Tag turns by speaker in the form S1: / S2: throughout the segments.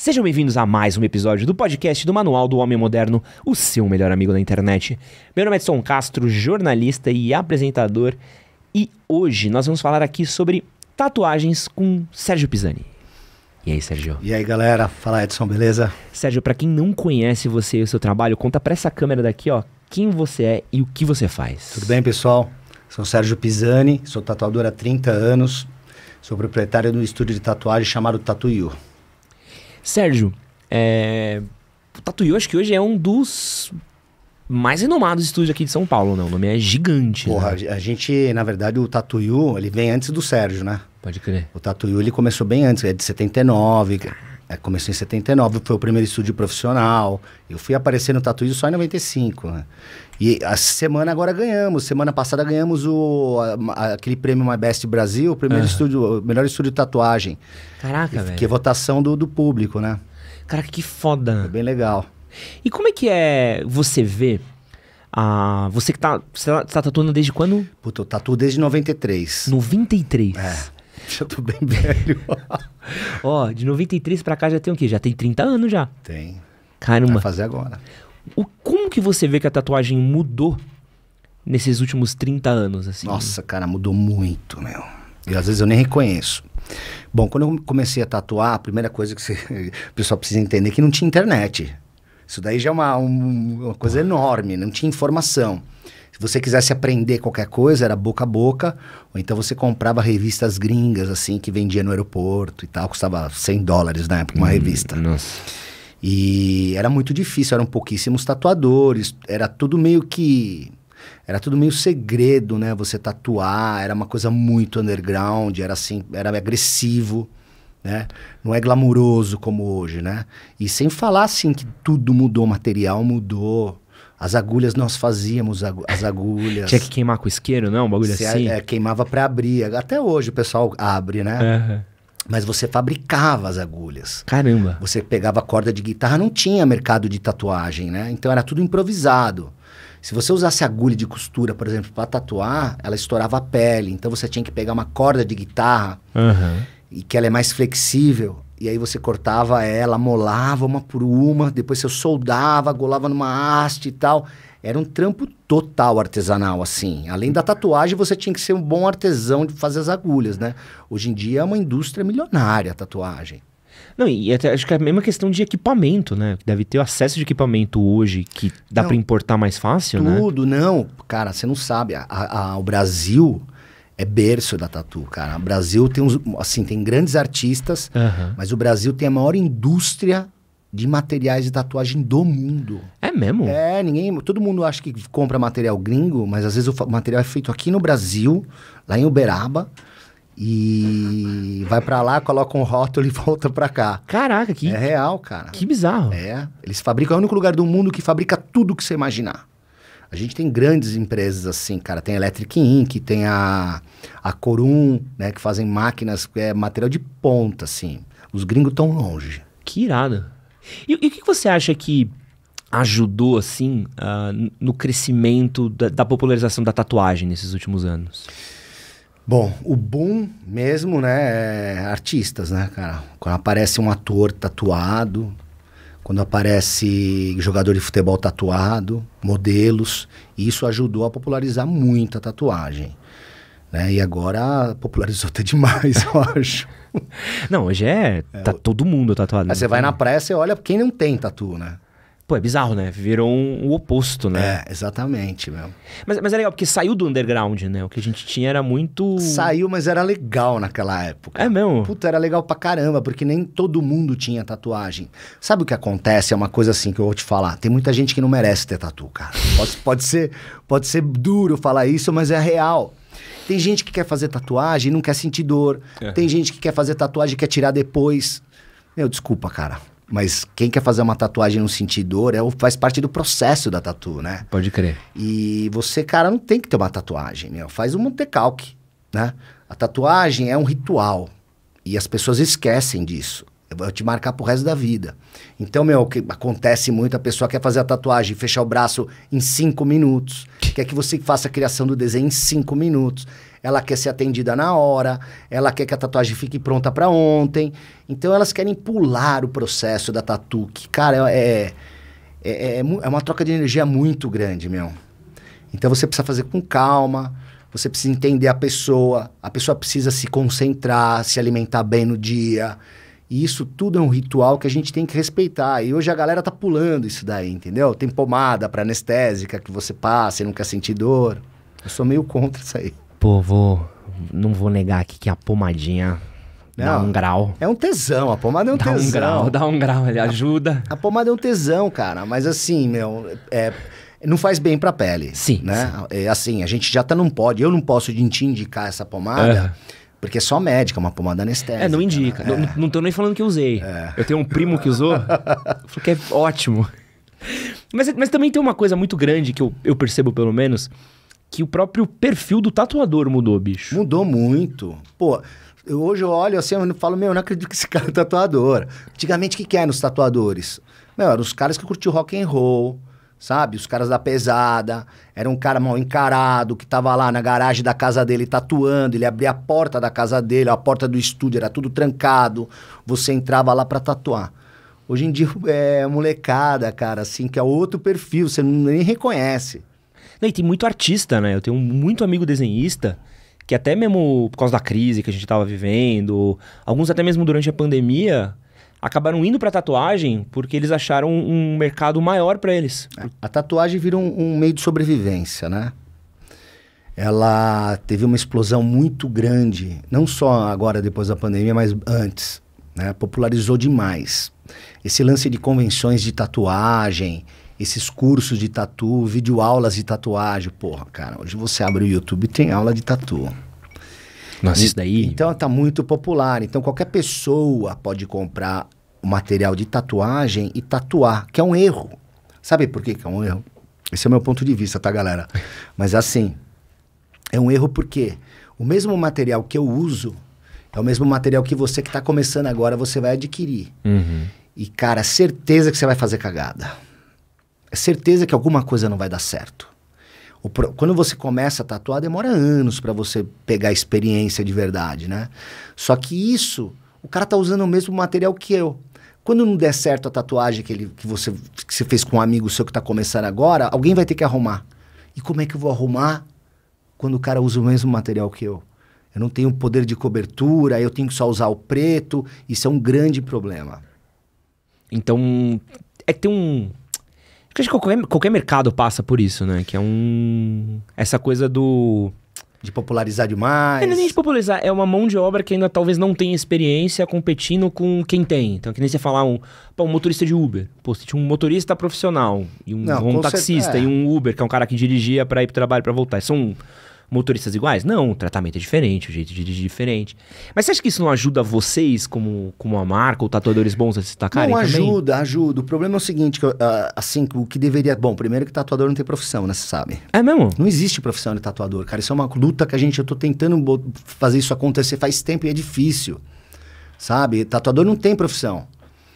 S1: Sejam bem-vindos a mais um episódio do podcast do Manual do Homem Moderno, o seu melhor amigo da internet. Meu nome é Edson Castro, jornalista e apresentador, e hoje nós vamos falar aqui sobre tatuagens com Sérgio Pisani. E aí, Sérgio? E aí, galera? Fala, Edson, beleza? Sérgio, para quem não conhece você e o seu trabalho, conta para essa câmera daqui, ó,
S2: quem você é e o que você faz. Tudo bem, pessoal? Sou Sérgio Pisani, sou tatuador há 30 anos, sou proprietário de um estúdio de tatuagem chamado Tatuio. Sérgio, é... o acho que hoje é um dos mais renomados estúdios aqui de São Paulo, não? Né? O nome é gigante. Porra, né? a gente, na verdade, o Tatuyu, ele vem antes do Sérgio, né? Pode crer. O Tatuyu, ele começou bem antes, é de 79. Caramba. É, em 79, foi o primeiro estúdio profissional. Eu fui aparecer no Tatuí só em 95. Né? E a semana agora ganhamos. Semana passada ganhamos o, a, aquele prêmio My Best Brasil, o primeiro uhum. estúdio, melhor estúdio de tatuagem.
S1: Caraca, que, velho. Que
S2: é votação do, do público, né? Caraca, que foda. É bem legal. E como é que é você ver
S1: ah, você que tá. Você tá, você tá tatuando desde quando? Puta, eu tatuo desde 93. 93? É. já tô bem velho. Ó, de 93 para cá já tem o quê? Já tem 30 anos já. Tem. Caramba. Vai fazer agora. O, como que você vê que a tatuagem
S2: mudou nesses últimos 30 anos? Assim? Nossa, cara, mudou muito, meu. E às vezes eu nem reconheço. Bom, quando eu comecei a tatuar, a primeira coisa que você, o pessoal precisa entender é que não tinha internet. Isso daí já é uma, um, uma coisa enorme, não tinha informação você quisesse aprender qualquer coisa, era boca a boca, ou então você comprava revistas gringas, assim, que vendia no aeroporto e tal, custava 100 dólares na época, uma hum, revista. Nossa. E era muito difícil, eram pouquíssimos tatuadores, era tudo meio que. Era tudo meio segredo, né? Você tatuar, era uma coisa muito underground, era assim, era agressivo. Né? Não é glamuroso como hoje, né? E sem falar assim que tudo mudou, material mudou, as agulhas, nós fazíamos as agulhas. Tinha que
S1: queimar com isqueiro, não? Um bagulho Você assim? É,
S2: queimava para abrir. Até hoje o pessoal abre, né? Uhum. Mas você fabricava as agulhas. Caramba. Você pegava corda de guitarra, não tinha mercado de tatuagem, né? Então era tudo improvisado. Se você usasse agulha de costura, por exemplo, para tatuar, ela estourava a pele. Então você tinha que pegar uma corda de guitarra uhum. e que ela é mais flexível. E aí você cortava ela, molava uma por uma, depois você soldava, golava numa haste e tal. Era um trampo total artesanal, assim. Além da tatuagem, você tinha que ser um bom artesão de fazer as agulhas, né? Hoje em dia é uma indústria milionária a tatuagem. Não, e até, acho que é a
S1: mesma questão de equipamento, né? Deve ter acesso de equipamento hoje que dá para importar mais fácil, tudo, né? Tudo,
S2: não. Cara, você não sabe. A, a, o Brasil é berço da tatu, cara. O Brasil tem uns, assim, tem grandes artistas, uhum. mas o Brasil tem a maior indústria de materiais de tatuagem do mundo. É mesmo? É, ninguém, todo mundo acha que compra material gringo, mas às vezes o material é feito aqui no Brasil, lá em Uberaba, e vai para lá, coloca um rótulo e volta para cá. Caraca, que É real, cara. Que bizarro. É, eles fabricam, é o único lugar do mundo que fabrica tudo que você imaginar. A gente tem grandes empresas assim, cara. Tem a Electric Inc., tem a, a Corum, né? Que fazem máquinas, é, material de ponta, assim. Os gringos estão longe. Que
S1: irado. E, e o que você acha que ajudou, assim, uh, no crescimento da, da, popularização da tatuagem nesses últimos anos?
S2: Bom, o boom mesmo, né? É artistas, né, cara? Quando aparece um ator tatuado, quando aparece jogador de futebol tatuado, modelos, e isso ajudou a popularizar muito a tatuagem. Né? E agora popularizou até demais, eu acho. Não, hoje é, é tá todo mundo tatuado. Aí né? você vai então na praia, você olha quem não tem tatu, né?
S1: Pô, é bizarro, né? Virou um, oposto, né?
S2: É, exatamente, meu. Mas, mas é legal, porque saiu do underground, né? O que a gente tinha era muito. Saiu, mas era legal naquela época. É mesmo? Puta, era legal pra caramba, porque nem todo mundo tinha tatuagem. Sabe o que acontece? É uma coisa assim que eu vou te falar. Tem muita gente que não merece ter tatu, cara. Pode, pode, ser, pode ser duro falar isso, mas é real. Tem gente que quer fazer tatuagem e não quer sentir dor. É. Tem gente que quer fazer tatuagem e quer tirar depois. Meu, desculpa, cara. Mas quem quer fazer uma tatuagem e não sentir dor é, faz parte do processo da tatu, né? Pode crer. E você, cara, não tem que ter uma tatuagem, né? Faz um montecalque, né? A tatuagem é um ritual. E as pessoas esquecem disso. Eu vou te marcar pro resto da vida. Então, meu, que acontece muito, a pessoa quer fazer a tatuagem, fechar o braço em cinco minutos. quer que você faça a criação do desenho em cinco minutos ela quer ser atendida na hora, ela quer que a tatuagem fique pronta para ontem. Então elas querem pular o processo da tatu, que, cara, é, é, é, é uma troca de energia muito grande, meu. Então você precisa fazer com calma, você precisa entender a pessoa, a pessoa precisa se concentrar, se alimentar bem no dia. E isso tudo é um ritual que a gente tem que respeitar. E hoje a galera tá pulando isso daí, entendeu? Tem pomada para anestésica que você passa e não quer sentir dor. Eu sou meio contra isso aí. Pô, vou. Não vou negar aqui que a pomadinha não, dá um grau. É um tesão, a pomada é um dá tesão. Dá um grau, dá um grau, ele ajuda. A, a, pomada é um tesão, cara, mas assim, meu, é, não faz bem pra pele. Sim. Né? Sim. É, assim, a gente já tá não pode, eu não posso te indicar essa pomada. É. Porque é só médica, é uma pomada anestésica. É, não
S1: indica. Né? Não, é. não tô nem falando que eu usei. É. Eu tenho um primo que usou, falou que é ótimo. Mas, mas também tem uma coisa muito grande que eu, eu
S2: percebo, pelo menos, que o próprio perfil do tatuador mudou, bicho. Mudou muito. Pô, eu, hoje eu olho assim e falo, meu, não acredito que esse cara é tatuador. Antigamente, o que, que eram os tatuadores? Meu, eram os caras que curtiam rock and roll, sabe? Os caras da pesada. Era um cara mal encarado, que tava lá na garagem da casa dele tatuando. Ele abria a porta da casa dele, a porta do estúdio, era tudo trancado. Você entrava lá para tatuar. Hoje em dia é molecada, cara, assim, que é outro perfil, você nem reconhece. Não, e tem muito artista, né? Eu tenho muito amigo desenhista que até mesmo por causa da
S1: crise que a gente estava vivendo, alguns até mesmo durante a pandemia, acabaram indo para tatuagem porque eles acharam um mercado maior para eles. A tatuagem virou um, um meio de
S2: sobrevivência, né? Ela teve uma explosão muito grande, não só agora depois da pandemia, mas antes, né? Popularizou demais. Esse lance de convenções de tatuagem, esses cursos de tatu, videoaulas de tatuagem. Porra, cara, hoje você abre o YouTube e tem aula de tatu. Nossa, e, isso daí. Então tá muito popular. Então qualquer pessoa pode comprar o material de tatuagem e tatuar, que é um erro. Sabe por que, que é um erro? Esse é o meu ponto de vista, tá, galera? Mas assim, é um erro porque o mesmo material que eu uso é o mesmo material que você que está começando agora, você vai adquirir. Uhum. E, cara, certeza que você vai fazer cagada. É certeza que alguma coisa não vai dar certo. Pro... Quando você começa a tatuar, demora anos para você pegar a experiência de verdade, né? Só que isso, o cara tá usando o mesmo material que eu. Quando não der certo a tatuagem que, ele, que, você, que você fez com um amigo seu que tá começando agora, alguém vai ter que arrumar. E como é que eu vou arrumar quando o cara usa o mesmo material que eu? Eu não tenho poder de cobertura, eu tenho que só usar o preto. Isso é um grande problema. Então, é ter um Acho que qualquer, qualquer mercado passa por isso, né?
S1: Que é um. Essa coisa do. De popularizar demais. É, não é nem de popularizar, é uma mão de obra que ainda talvez não tenha experiência competindo com quem tem. Então, que nem você falar um, pô, um motorista de Uber. Pô, você tinha um motorista profissional, e um, não, um taxista, é. e um Uber, que é um cara que dirigia para ir pro trabalho, para voltar. São motoristas iguais? Não, o tratamento é diferente, o jeito de dirigir é diferente. Mas você acha que isso não ajuda vocês, como, como a marca, ou tatuadores bons a se destacarem? Não, ajuda,
S2: também? ajuda. O problema é o seguinte, que, uh, assim, o que deveria... Bom, primeiro que tatuador não tem profissão, né? Você sabe. É mesmo? Não existe profissão de tatuador, cara. Isso é uma luta que a gente... Eu tô tentando fazer isso acontecer faz tempo e é difícil, sabe? Tatuador não tem profissão.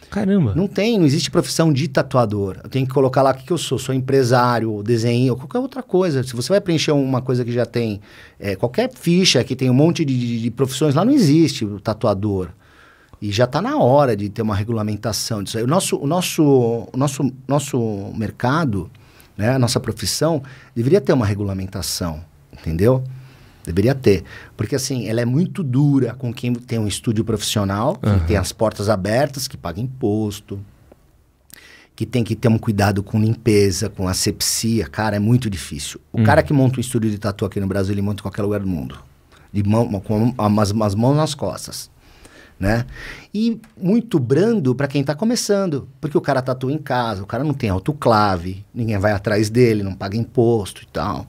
S2: Caramba. Não tem, não existe profissão de tatuador. Eu tenho que colocar lá o que, que eu sou. Sou empresário, desenho, ou qualquer outra coisa. Se você vai preencher uma coisa que já tem, é, qualquer ficha que tem um monte de, de, profissões lá, não existe o tatuador. E já está na hora de ter uma regulamentação disso aí. O nosso, o nosso, o nosso, nosso mercado, né, a nossa profissão, deveria ter uma regulamentação, entendeu? Deveria ter. Porque, assim, ela é muito dura com quem tem um estúdio profissional, uhum. que tem as portas abertas, que paga imposto, que tem que ter um cuidado com limpeza, com asepsia. Cara, é muito difícil. O hum. cara que monta um estúdio de tatu aqui no Brasil, ele monta em qualquer lugar do mundo. De mão, com as, mãos nas costas. Né? E muito brando para quem está começando, porque o cara tatua em casa, o cara não tem autoclave, ninguém vai atrás dele, não paga imposto e tal.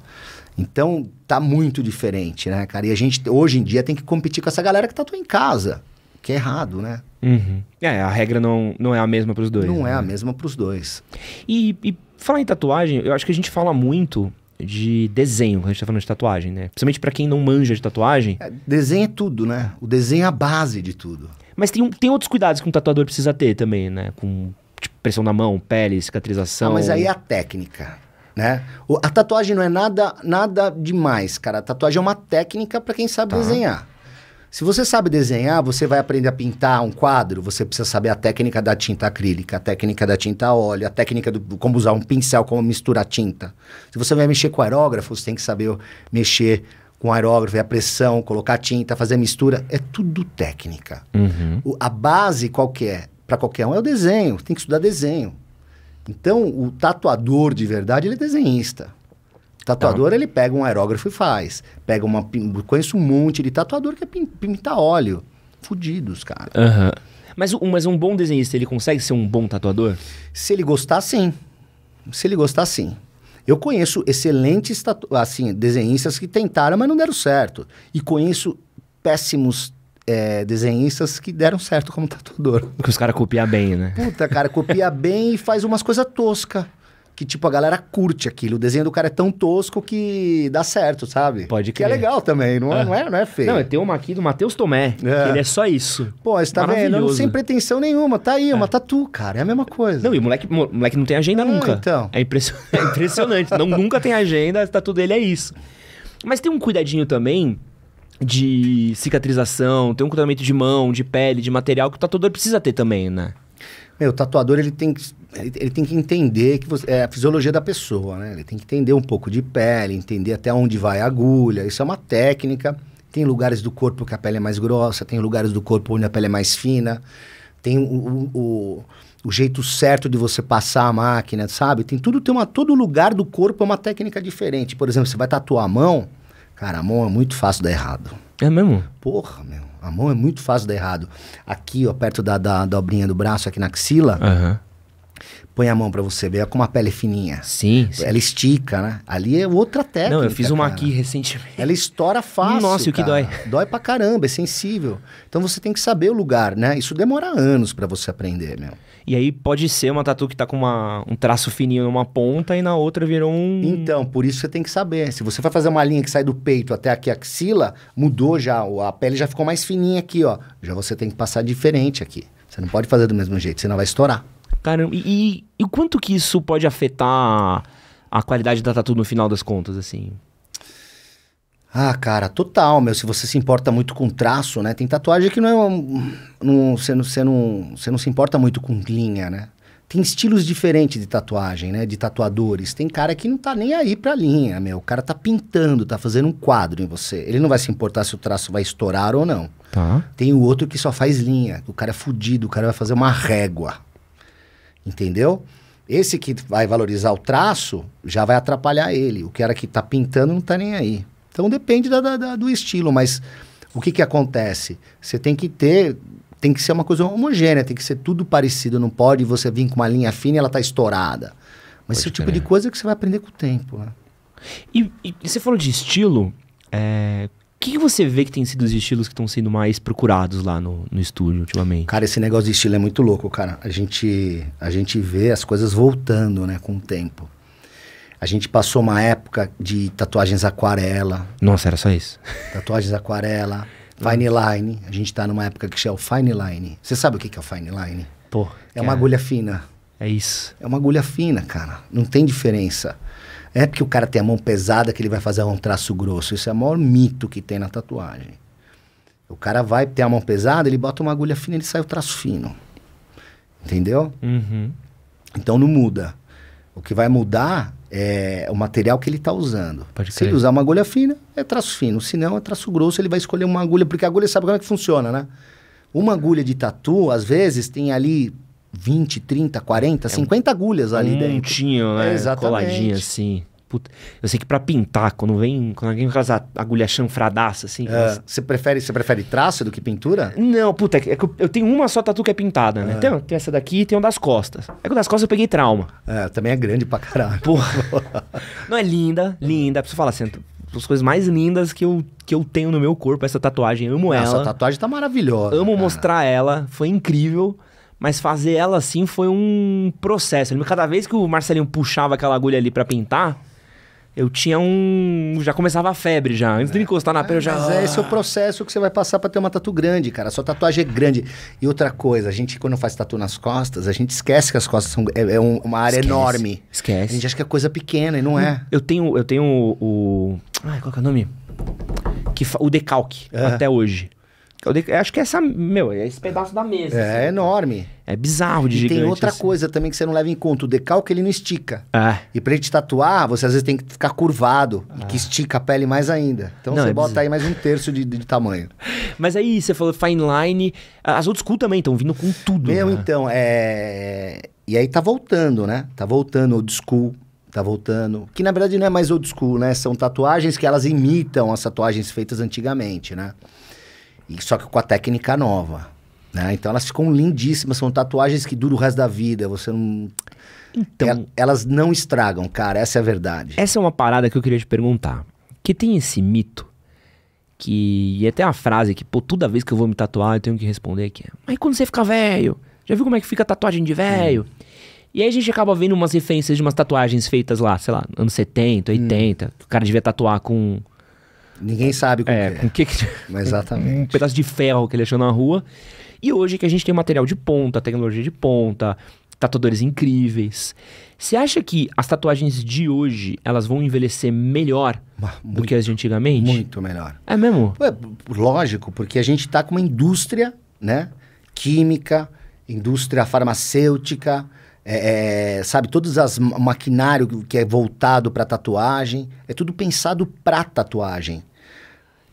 S2: Então, tá muito diferente, né, cara? E a gente, hoje em dia, tem que competir com essa galera que tá tudo em casa. Que é errado, né?
S1: Uhum. É, a regra
S2: não, não é a mesma
S1: para os dois. Não é né? é a mesma para os dois. E, e falar em tatuagem, eu acho que a gente fala muito de desenho, quando a gente tá falando de tatuagem, né? Principalmente para quem não manja de tatuagem. É, desenho é tudo, né? O desenho é a base de tudo. Mas tem, tem outros cuidados que um tatuador precisa ter também, né?
S2: Com tipo, pressão na
S1: mão, pele, cicatrização. Ah, mas aí é a
S2: técnica né? O, a tatuagem não é nada, nada demais, cara. A tatuagem é uma técnica para quem sabe tá. desenhar. Se você sabe desenhar, você vai aprender a pintar um quadro, você precisa saber a técnica da tinta acrílica, a técnica da tinta óleo, a técnica do como usar um pincel, como misturar tinta. Se você vai mexer com aerógrafo, você tem que saber mexer com aerógrafo, a pressão, colocar tinta, fazer mistura. É tudo técnica. Uhum. O, a base qual é? Para qualquer um é o desenho, tem que estudar desenho. Então, o tatuador de verdade, ele é desenhista. Tatuador, tá. ele pega um aerógrafo e faz. Pega uma... Conheço um monte de tatuador que é pintar óleo. Fudidos, cara. Uhum. Mas, mas um bom desenhista, ele consegue ser um bom tatuador? Se ele gostar, sim. Se ele gostar, sim. Eu conheço excelentes tatu... assim, desenhistas que tentaram, mas não deram certo. E conheço péssimos é, desenhistas que deram certo como tatuador. Que os caras copiam bem, né? Puta, cara, copia bem e faz umas coisas toscas. Que, tipo, a galera curte aquilo. O desenho do cara é tão tosco que dá certo, sabe? Pode crer. Que é legal também, não, é, ah. não, é, não é feio. Não,
S1: tem uma aqui do Matheus Tomé, é. que ele é só isso. Pô, você tá vendo? Sem
S2: pretensão nenhuma. Tá aí, é. uma tatu,
S1: cara. É a mesma coisa. Não, e o moleque, moleque não tem agenda ah, nunca. Então. É, impressionante. é impressionante. não, nunca tem agenda, a tatu dele é isso. Mas tem um cuidadinho também de cicatrização, tem um tratamento de mão, de pele, de material que o tatuador precisa ter também, né?
S2: Meu, o tatuador ele tem que, ele tem que entender que você, é a fisiologia da pessoa, né? Ele tem que entender um pouco de pele, entender até onde vai a agulha. Isso é uma técnica. Tem lugares do corpo que a pele é mais grossa, tem lugares do corpo onde a pele é mais fina. Tem o, o, o, o jeito certo de você passar a máquina, sabe? Tem tudo, tem uma, todo lugar do corpo é uma técnica diferente. Por exemplo, você vai tatuar a mão, Cara, a mão é muito fácil dar errado. É mesmo? Porra, meu. A mão é muito fácil dar errado. Aqui, ó, perto da, da dobrinha do braço, aqui na axila, uhum põe a mão para você ver, é como a pele fininha. Sim, sim, Ela estica, né? Ali é outra técnica. Não, eu fiz uma cara. aqui recentemente. Ela estoura fácil. Nossa, o que dói. Dói pra caramba, é sensível. Então você tem que saber o lugar, né? Isso demora anos para você aprender, meu. E aí pode ser uma tatu que tá com uma, um traço fininho numa ponta e na outra virou um. Então, por isso você tem que saber. Se você vai fazer uma linha que sai do peito até aqui a axila, mudou já, a pele já ficou mais fininha aqui, ó. Já você tem que passar diferente aqui. Você não pode fazer do mesmo jeito, senão vai estourar.
S1: Caramba, e, e, o quanto que isso pode afetar a qualidade da tatu no final
S2: das contas, assim? Ah, cara, total, meu. Se você se importa muito com traço, né? Tem tatuagem que não é uma, não, você, não, você, não, você não se importa muito com linha, né? Tem estilos diferentes de tatuagem, né? De tatuadores. Tem cara que não tá nem aí pra linha, meu. O cara tá pintando, tá fazendo um quadro em você. Ele não vai se importar se o traço vai estourar ou não. Tá. Tem o outro que só faz linha. O cara é fudido, o cara vai fazer uma régua. Entendeu? Esse que vai valorizar o traço já vai atrapalhar ele. O cara que está pintando não está nem aí. Então depende da, da, da, do estilo, mas o que, que acontece? Você tem que ter, tem que ser uma coisa homogênea, tem que ser tudo parecido. Não pode você vir com uma linha fina e ela está estourada. Mas pode esse é o tipo de coisa é que você vai aprender com o tempo. Né? E, e, e você falou de estilo, é, que você vê que tem sido os estilos que estão sendo mais procurados lá no, no estúdio ultimamente? Cara, esse negócio de estilo é muito louco, cara. A gente, a gente vê as coisas voltando, né, com o tempo. A gente passou uma época de tatuagens aquarela. Nossa, era só isso? Tatuagens aquarela, fine line. A gente tá numa época que é o fine line. Você sabe o que é o fine line? Pô. É uma é agulha fina. É isso. É uma agulha fina, cara. Não tem diferença é porque o cara tem a mão pesada que ele vai fazer um traço grosso. Isso é o maior mito que tem na tatuagem. O cara vai ter a mão pesada, ele bota uma agulha fina e ele sai o traço fino. Entendeu? Uhum. Então não muda. O que vai mudar é o material que ele está usando. Se ele usar uma agulha fina, é traço fino. Se não, é traço grosso, ele vai escolher uma agulha, porque a agulha sabe como é que funciona, né? Uma agulha de tatu, às vezes, tem ali 20, 30, 40, é 50 um, agulhas ali um dentro.
S1: Tinha, né? É, exatamente. Coladinha assim. Puta, eu sei que para pintar, quando vem, quando alguém com aquelas agulhas chanfradaças, assim. É, você, prefere, você prefere traço do que pintura? Não, puta, é que é eu, eu tenho uma só tatu que é pintada, né? É. Tem, tem, essa daqui e tem o das costas. É que das costas eu peguei trauma. É, também é grande pra caralho. Porra. Não é linda, linda. Preciso falar assim, as coisas mais lindas que eu, que eu tenho no meu corpo, essa tatuagem. amo essa ela. Essa tatuagem tá maravilhosa. Amo cara. mostrar ela, foi incrível. Mas fazer ela assim foi um processo. cada vez que o Marcelinho puxava aquela agulha ali para pintar, eu tinha um. Já começava a febre já. Antes de encostar na pele, eu já. Mas é esse é o
S2: processo que você vai passar para ter uma tatu grande, cara. Só sua tatuagem é grande. E outra coisa, a gente, quando faz tatu nas costas, a gente esquece que as costas são. É, é uma área esquece. enorme. Esquece. A gente acha que é coisa pequena e não é. Eu tenho. Eu
S1: tenho o. o... Ai, qual que é o nome? Que fa... O decalque, até hoje.
S2: Eu, eu acho que essa, meu, é esse pedaço da
S1: mesa. É assim. É
S2: enorme. É bizarro de e gigante. E tem outra assim. coisa também que você não leva em conta, o decalque ele não estica. É. E pra gente tatuar, você às vezes tem que ficar curvado, e ah. que estica a pele mais ainda. Então não, você é bota bizarro. aí mais um terço de, de, tamanho.
S1: Mas aí você falou fine line, as old school também estão vindo com tudo. Meu, né?
S2: então, é... E aí tá voltando, né? Tá voltando old school, tá voltando. Que na verdade não é mais old school, né? São tatuagens que elas imitam as tatuagens feitas antigamente, né? E, só que com a técnica nova. Né? Então elas ficam lindíssimas, são tatuagens que duram o resto da vida. Você não. Então, elas não estragam, cara, essa é a verdade. Essa é uma parada
S1: que eu queria te perguntar. Que tem esse mito que. E até a frase que, pô, toda vez que eu vou me tatuar, eu tenho que responder que é. Mas quando você fica velho? Já viu como é que fica a tatuagem de velho? E aí a gente acaba vendo umas referências de umas tatuagens feitas lá, sei lá, anos 70, 80. Hum. Que o cara devia tatuar com Ninguém sabe é, é. com é, que que... Mas exatamente. um pedaço de ferro que ele achou na rua. E hoje que a gente tem material de ponta, tecnologia de ponta, tatuadores incríveis. Você acha que as tatuagens de hoje, elas vão envelhecer
S2: melhor muito, do que as de antigamente? Muito melhor. É mesmo? É, lógico, porque a gente está com uma indústria, né? Química, indústria farmacêutica, é, é, sabe, todas as maquinário que é voltado para tatuagem, é tudo pensado para tatuagem.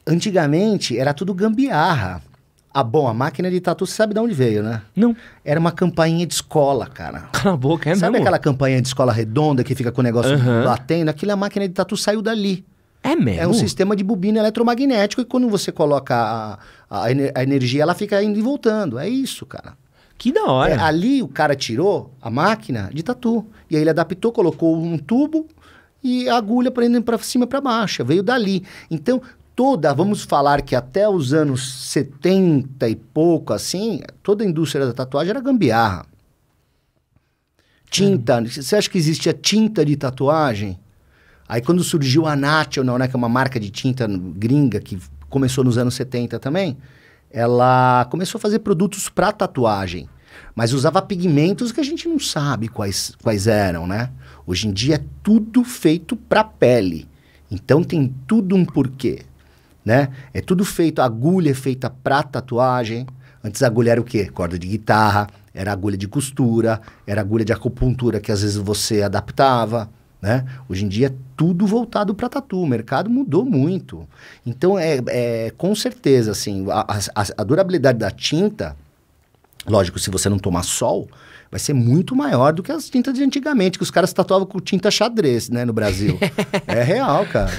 S2: Antigamente era tudo gambiarra. Ah, bom, a máquina de tatu, você sabe de onde veio, né? Não. Era uma campainha de escola, cara. Cala a boca, é Sabe mesmo? aquela campainha de escola redonda que fica com o negócio uhum. batendo? Aquela máquina de tatu saiu dali. É mesmo? É um sistema de bobina eletromagnético e quando você coloca a, a, a energia, ela fica indo e voltando. É isso, cara. Que da hora. É, ali o cara tirou a máquina de tatu. E aí ele adaptou, colocou um tubo e a agulha prendendo para cima e para baixo. Veio dali. Então, toda, vamos falar que até os anos 70 e pouco, assim, toda a indústria da tatuagem era gambiarra. Tinta. Hum. Você acha que existia tinta de tatuagem? Aí quando surgiu a National, né, que é uma marca de tinta gringa que começou nos anos 70 também, ela começou a fazer produtos para tatuagem. Mas usava pigmentos que a gente não sabe quais, quais eram, né? Hoje em dia é tudo feito para pele. Então tem tudo um porquê, né? É tudo feito, a agulha é feita para tatuagem. Antes a agulha era o quê? Corda de guitarra, era agulha de costura, era agulha de acupuntura que às vezes você adaptava, né? Hoje em dia é tudo voltado para tatu, o mercado mudou muito. Então é, é com certeza assim, a, a, a durabilidade da tinta Lógico, se você não tomar sol, vai ser muito maior do que as tintas de antigamente, que os caras tatuavam com tinta xadrez, né, no Brasil. é real, cara.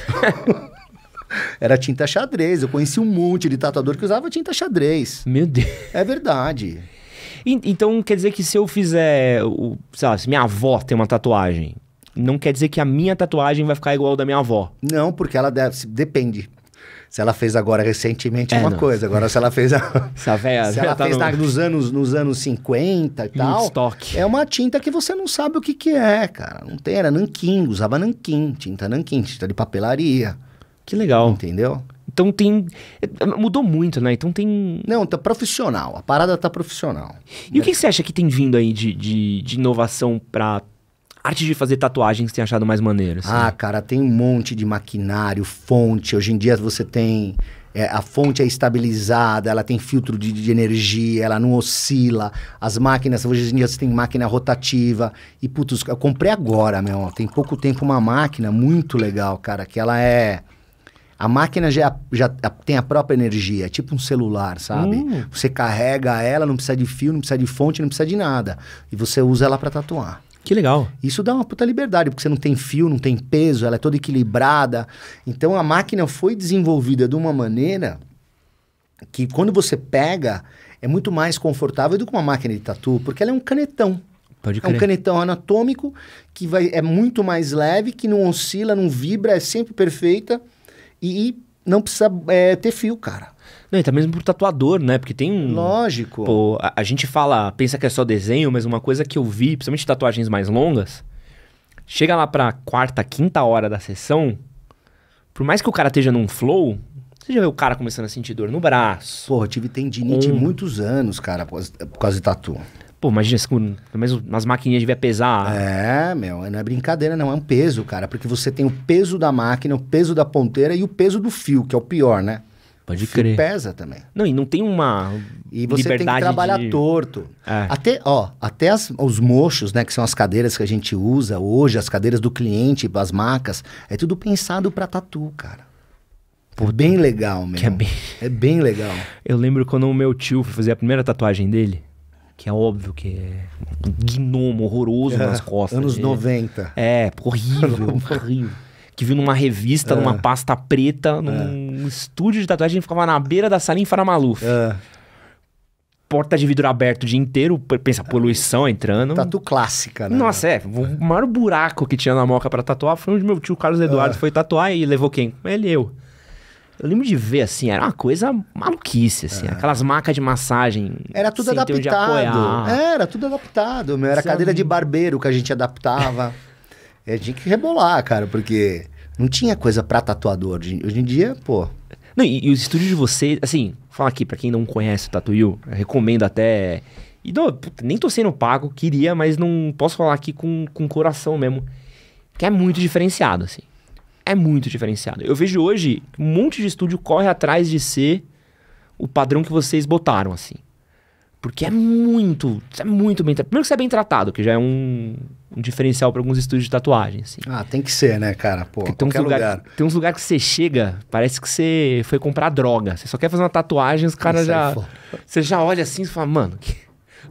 S2: Era tinta xadrez. Eu conheci um monte de tatuador que usava tinta xadrez. Meu Deus. É verdade. então quer dizer que se eu fizer,
S1: o, sei lá, se minha avó tem uma tatuagem, não quer dizer que a minha tatuagem vai ficar igual da minha
S2: avó. Não, porque ela deve, depende. Se ela fez agora recentemente é uma não. coisa, agora se ela fez a... Essa véia, se ela tá fez no... nos anos nos anos 50 e tal, estoque. é uma tinta que você não sabe o que que é, cara. Não tem, era nanquim, usava nanquim, tinta nanquim, tinta de papelaria. Que legal. Entendeu? Então tem. Mudou muito, né? Então tem. Não, tá profissional. A parada tá profissional.
S1: E né? o que você acha que tem vindo aí de, de, de inovação para arte de fazer tatuagens tem achado mais maneiro?
S2: Assim? Ah, cara, tem um monte de maquinário, fonte. Hoje em dia você tem. É, a fonte é estabilizada, ela tem filtro de, de, energia, ela não oscila. As máquinas, hoje em dia você tem máquina rotativa. E, putz, eu comprei agora, meu. Tem pouco tempo uma máquina muito legal, cara, que ela é. A máquina já, já tem a própria energia, é tipo um celular, sabe? Hum. Você carrega ela, não precisa de fio, não precisa de fonte, não precisa de nada. E você usa ela para tatuar. Que legal. Isso dá uma puta liberdade, porque você não tem fio, não tem peso, ela é toda equilibrada. Então a máquina foi desenvolvida de uma maneira que quando você pega, é muito mais confortável do que uma máquina de tatu, porque ela é um canetão. Pode crer. É um canetão anatômico que vai, é muito mais leve, que não oscila, não vibra, é sempre perfeita e, e não precisa é, ter fio, cara.
S1: Não, e até mesmo pro tatuador, né? Porque tem um. Lógico. Pô, a, a, gente fala, pensa que é só desenho, mas uma coisa que eu vi, principalmente tatuagens mais longas, chega lá pra quarta, quinta hora da sessão, por mais que o cara esteja num flow, você já vê o cara começando
S2: a sentir dor no braço. Porra, eu tive tendinite um... muitos anos, cara, por causa de tatu. Pô, imagina, pelo menos nas maquininhas devia pesar. É, meu, não é brincadeira, não. É um peso, cara. Porque você tem o peso da máquina, o peso da ponteira e o peso do fio, que é o pior, né? Pode crer. pesa também. Não, e não tem uma E você tem que trabalhar de... torto. É. Até, ó, até as, os mochos, né, que são as cadeiras que a gente usa hoje, as cadeiras do cliente, as macas, é tudo pensado para tatu, cara. Por bem legal mesmo. É bem... é bem legal.
S1: Eu lembro quando o meu tio foi fazer a primeira tatuagem dele, que é óbvio que é um gnomo horroroso é, nas costas. Anos dele. 90. É, horrível, horrível que viu numa revista, é. numa pasta preta, é. num é. estúdio de tatuagem, ficava na beira da sala em Faramaluf. É. Porta de vidro aberto o dia inteiro, pensa, poluição entrando. Tatu clássica, né? Nossa, é. O é. maior buraco que tinha na moca para tatuar foi onde meu tio Carlos é. Eduardo foi tatuar e levou quem? Ele eu. Eu lembro de ver, assim, era uma coisa maluquice, assim. É. Aquelas macas de massagem.
S2: Era tudo adaptado. Era tudo adaptado, meu. Era cadeira de barbeiro que a gente adaptava. é, tinha que rebolar, cara, porque não tinha coisa pra tatuador. Hoje em dia, pô. Não, e, e os estúdios de vocês, assim, fala aqui, pra
S1: quem não conhece o Tatuil, recomendo até. E não, nem tô sendo pago, queria, mas não posso falar aqui com, com coração mesmo. Que é muito diferenciado, assim. É muito diferenciado. Eu vejo hoje um monte de estúdio corre atrás de ser o padrão que vocês botaram, assim. Porque é muito, é muito bem tratado. Primeiro que você é bem tratado, que já é um, um diferencial para alguns estúdios de tatuagem. Assim.
S2: Ah, tem que ser, né, cara? Pô, tem uns, lugar, lugar.
S1: lugares que você chega, parece que você foi comprar droga. Você só quer fazer uma tatuagem, os caras já. É você já olha assim e fala, mano, que...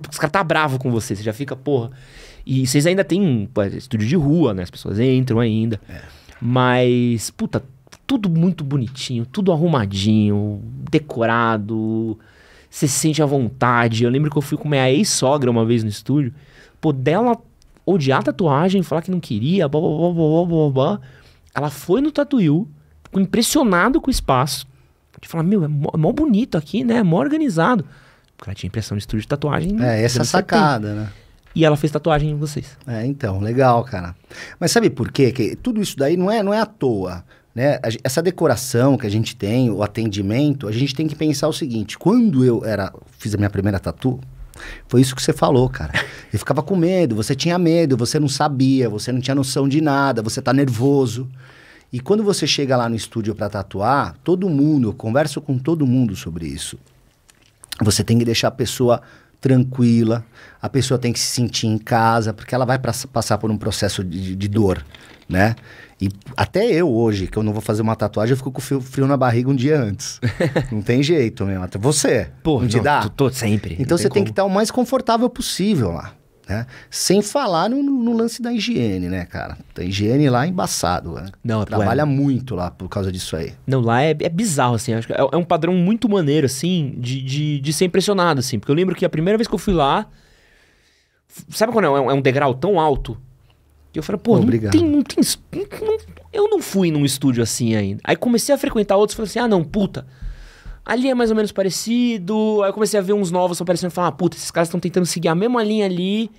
S1: os caras tá bravo com você. Você já fica, porra. E vocês ainda tem pô, estúdio de rua, né? As pessoas entram ainda. É. Mas, puta, tudo muito bonitinho, tudo arrumadinho, decorado você se sente à vontade. Eu lembro que eu fui com minha ex-sogra uma vez no estúdio, pô, dela odiar a tatuagem, falar que não queria, blá, blá, blá, blá, blá, blá, Ela foi no Tatuil, ficou impressionado com o espaço. De falar, meu, é mó, é mó bonito aqui, né? É mó organizado. Porque ela tinha impressão de estúdio de tatuagem. É, essa é sacada, né?
S2: E ela fez tatuagem em vocês. É, então, legal, cara. Mas sabe por quê? Que tudo isso daí não é, não é à toa. Né? Essa decoração que a gente tem, o atendimento, a gente tem que pensar o seguinte: quando eu era, fiz a minha primeira tatu, foi isso que você falou, cara. Eu ficava com medo, você tinha medo, você não sabia, você não tinha noção de nada, você tá nervoso. E quando você chega lá no estúdio para tatuar, todo mundo, eu converso com todo mundo sobre isso. Você tem que deixar a pessoa tranquila, a pessoa tem que se sentir em casa, porque ela vai pra, passar por um processo de, de dor, né? E até eu hoje, que eu não vou fazer uma tatuagem, eu fico com frio, frio na barriga um dia antes. não tem jeito mesmo. Até você. Pô, não te dá? Tô, sempre. Então você tem, tem que estar o mais confortável possível lá. Né? Sem falar no, no, lance da higiene, né, cara? A higiene lá é embaçado, né? Não, é Trabalha é... muito lá por causa disso aí.
S1: Não, lá é, é bizarro, assim. Acho que é, é, um padrão muito maneiro, assim, de, de, de, ser impressionado, assim. Porque eu lembro que a primeira vez que eu fui lá. Sabe quando é, é um, é um degrau tão alto e eu falei, pô, não tem,
S2: não tem. Não,
S1: eu não fui num estúdio assim ainda. Aí comecei a frequentar outros e falei assim, ah, não, puta. Ali é mais ou menos parecido. Aí eu comecei a ver uns novos aparecendo e falar, ah, puta, esses caras estão tentando seguir a mesma linha ali.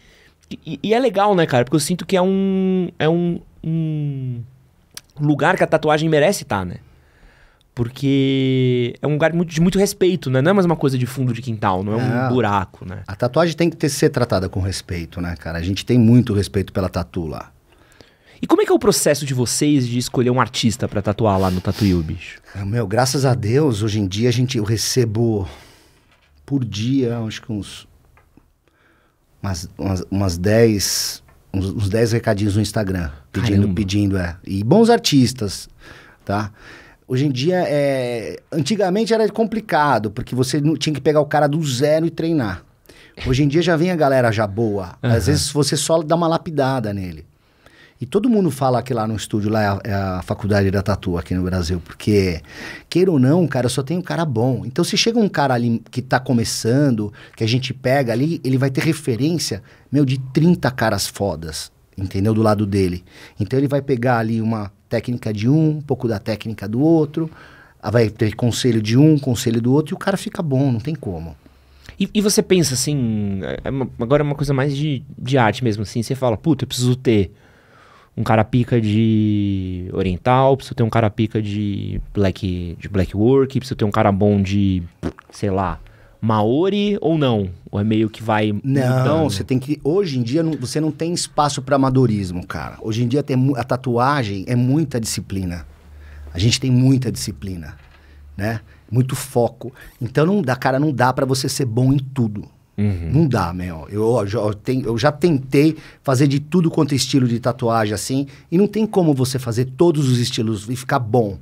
S1: E, e, é legal, né, cara? Porque eu sinto que é um. É um, um lugar que a tatuagem merece estar, tá, né? Porque é um lugar de muito respeito, né? Não é mais
S2: uma coisa de fundo de quintal, não é, é um buraco, né? A tatuagem tem que ter, ser tratada com respeito, né, cara? A gente tem muito respeito pela tatu lá.
S1: E como é que é o processo de vocês de escolher um artista
S2: para tatuar lá no Tatuil, bicho? Ah, meu, graças a Deus, hoje em dia a gente, eu recebo por dia, acho que uns umas, umas, umas dez, uns, uns dez recadinhos no Instagram, pedindo, Caramba. pedindo, é. E bons artistas, tá? Hoje em dia, é... antigamente era complicado, porque você tinha que pegar o cara do zero e treinar. Hoje em dia já vem a galera já boa. Uhum. Às vezes você só dá uma lapidada nele. E todo mundo fala que lá no estúdio lá é a, é a faculdade da tatu aqui no Brasil, porque queira ou não, cara, só tem um cara bom. Então se chega um cara ali que tá começando, que a gente pega ali, ele vai ter referência, meu, de 30 caras fodas, entendeu? Do lado dele. Então ele vai pegar ali uma técnica de um, um pouco da técnica do outro, ah, vai ter conselho de um, conselho do outro, e o cara fica bom, não tem como.
S1: E, e você pensa assim, é, é uma, agora é uma coisa mais de, de arte mesmo, assim, você fala, puta, eu preciso ter um cara pica de oriental, preciso ter um cara pica de black, de black work, preciso ter um cara bom de, sei lá,
S2: Maori ou não? Ou é meio que vai. Não, mudando? você tem que. Hoje em dia não, você não tem espaço para amadorismo, cara. Hoje em dia tem, a tatuagem é muita disciplina. A gente tem muita disciplina, né? Muito foco. Então não dá, cara, não dá para você ser bom em tudo. Uhum. Não dá, meu. Eu, eu, eu, já tentei fazer de tudo quanto é estilo de tatuagem assim, e não tem como você fazer todos os estilos e ficar bom.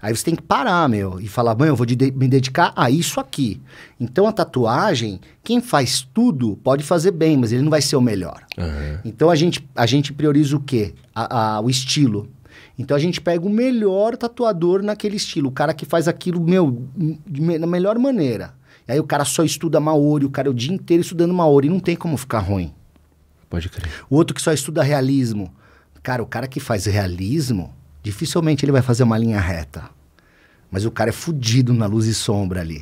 S2: Aí você tem que parar, meu, e falar, mãe, eu vou de me dedicar a isso aqui. Então a tatuagem, quem faz tudo pode fazer bem, mas ele não vai ser o melhor. Uhum. Então a gente, a gente prioriza o quê? A, a, o estilo. Então a gente pega o melhor tatuador naquele estilo, o cara que faz aquilo, meu, me, da melhor maneira. E aí o cara só estuda Maori, o cara é o dia inteiro estudando Maori, não tem como ficar ruim. Pode crer. O outro que só estuda realismo. Cara, o cara que faz realismo, Dificilmente ele vai fazer uma linha reta. Mas o cara é fudido na luz e sombra ali.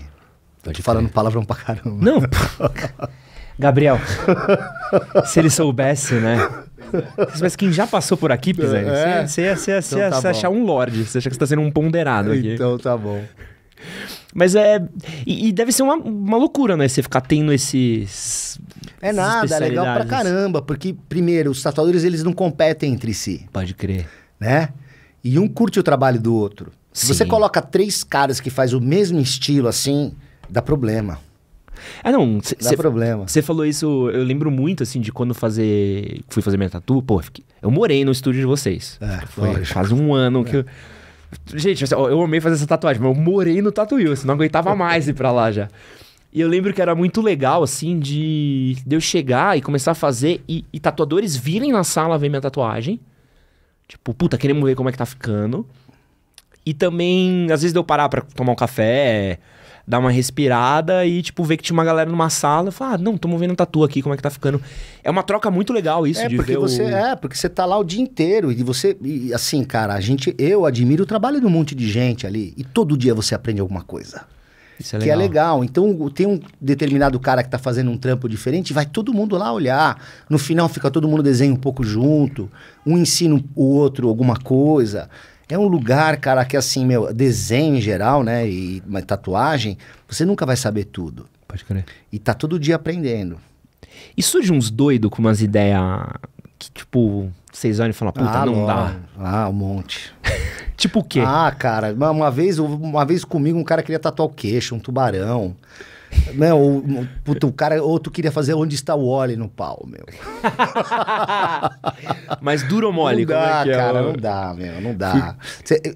S2: Tô te falando palavrão pra caramba. Não. Gabriel, se ele
S1: soubesse, né? Mas quem já passou por aqui, Pisani, é. você, você, você, então tá achar um lorde, você acha que você tá sendo um ponderado aqui. Então tá bom. Mas é. E, e, deve ser uma, uma loucura, né? Você ficar tendo esses. É nada, é legal pra caramba,
S2: porque, primeiro, os tatuadores eles não competem entre si. Pode crer. Né? E um curte o trabalho do outro. Se Sim. você coloca três caras que faz o mesmo estilo assim, dá problema. É não.
S1: Cê, Dá cê, problema. Você falou isso, eu lembro muito, assim, de quando fazer. Fui fazer minha tatu, pô, eu morei no estúdio de vocês. É, foi lógico. faz um ano é. que eu. Gente, eu, assim, eu amei fazer essa tatuagem, mas eu morei no Tatu eu não aguentava mais ir pra lá já. E eu lembro que era muito legal, assim, de, de eu chegar e começar a fazer e, e tatuadores virem na sala ver minha tatuagem. Tipo, puta, queremos ver como é que tá ficando. E também, às vezes, deu parar pra tomar um café, dar uma respirada e, tipo, ver que tinha uma galera numa sala. Falar, ah, não, tô movendo um tatu aqui, como é que tá ficando. É uma troca muito legal isso é, de porque você, o... É,
S2: porque você tá lá o dia inteiro e você... E, assim, cara, a gente... Eu admiro o trabalho de um monte de gente ali e todo dia você aprende alguma coisa. Isso é legal. Que é legal. Então, tem um determinado cara que está fazendo um trampo diferente, vai todo mundo lá olhar. No final, fica todo mundo desenha um pouco junto, um ensina o outro alguma coisa. É um lugar, cara, que assim, meu, desenho em geral, né, e tatuagem, você nunca vai saber tudo. Pode crer. E tá todo dia aprendendo. E surge uns doidos com umas ideias
S1: que, tipo, vocês olham e falam, puta, ah, não dá. Ah, um monte. tipo
S2: o quê? Ah, cara, uma, uma, vez, uma vez comigo um cara queria tatuar o queixo, um tubarão. né, ou, puta, o cara, outro queria fazer onde está o óleo no pau, meu. Mas duro ou mole, não é dá, é cara, é não dá, meu, não dá.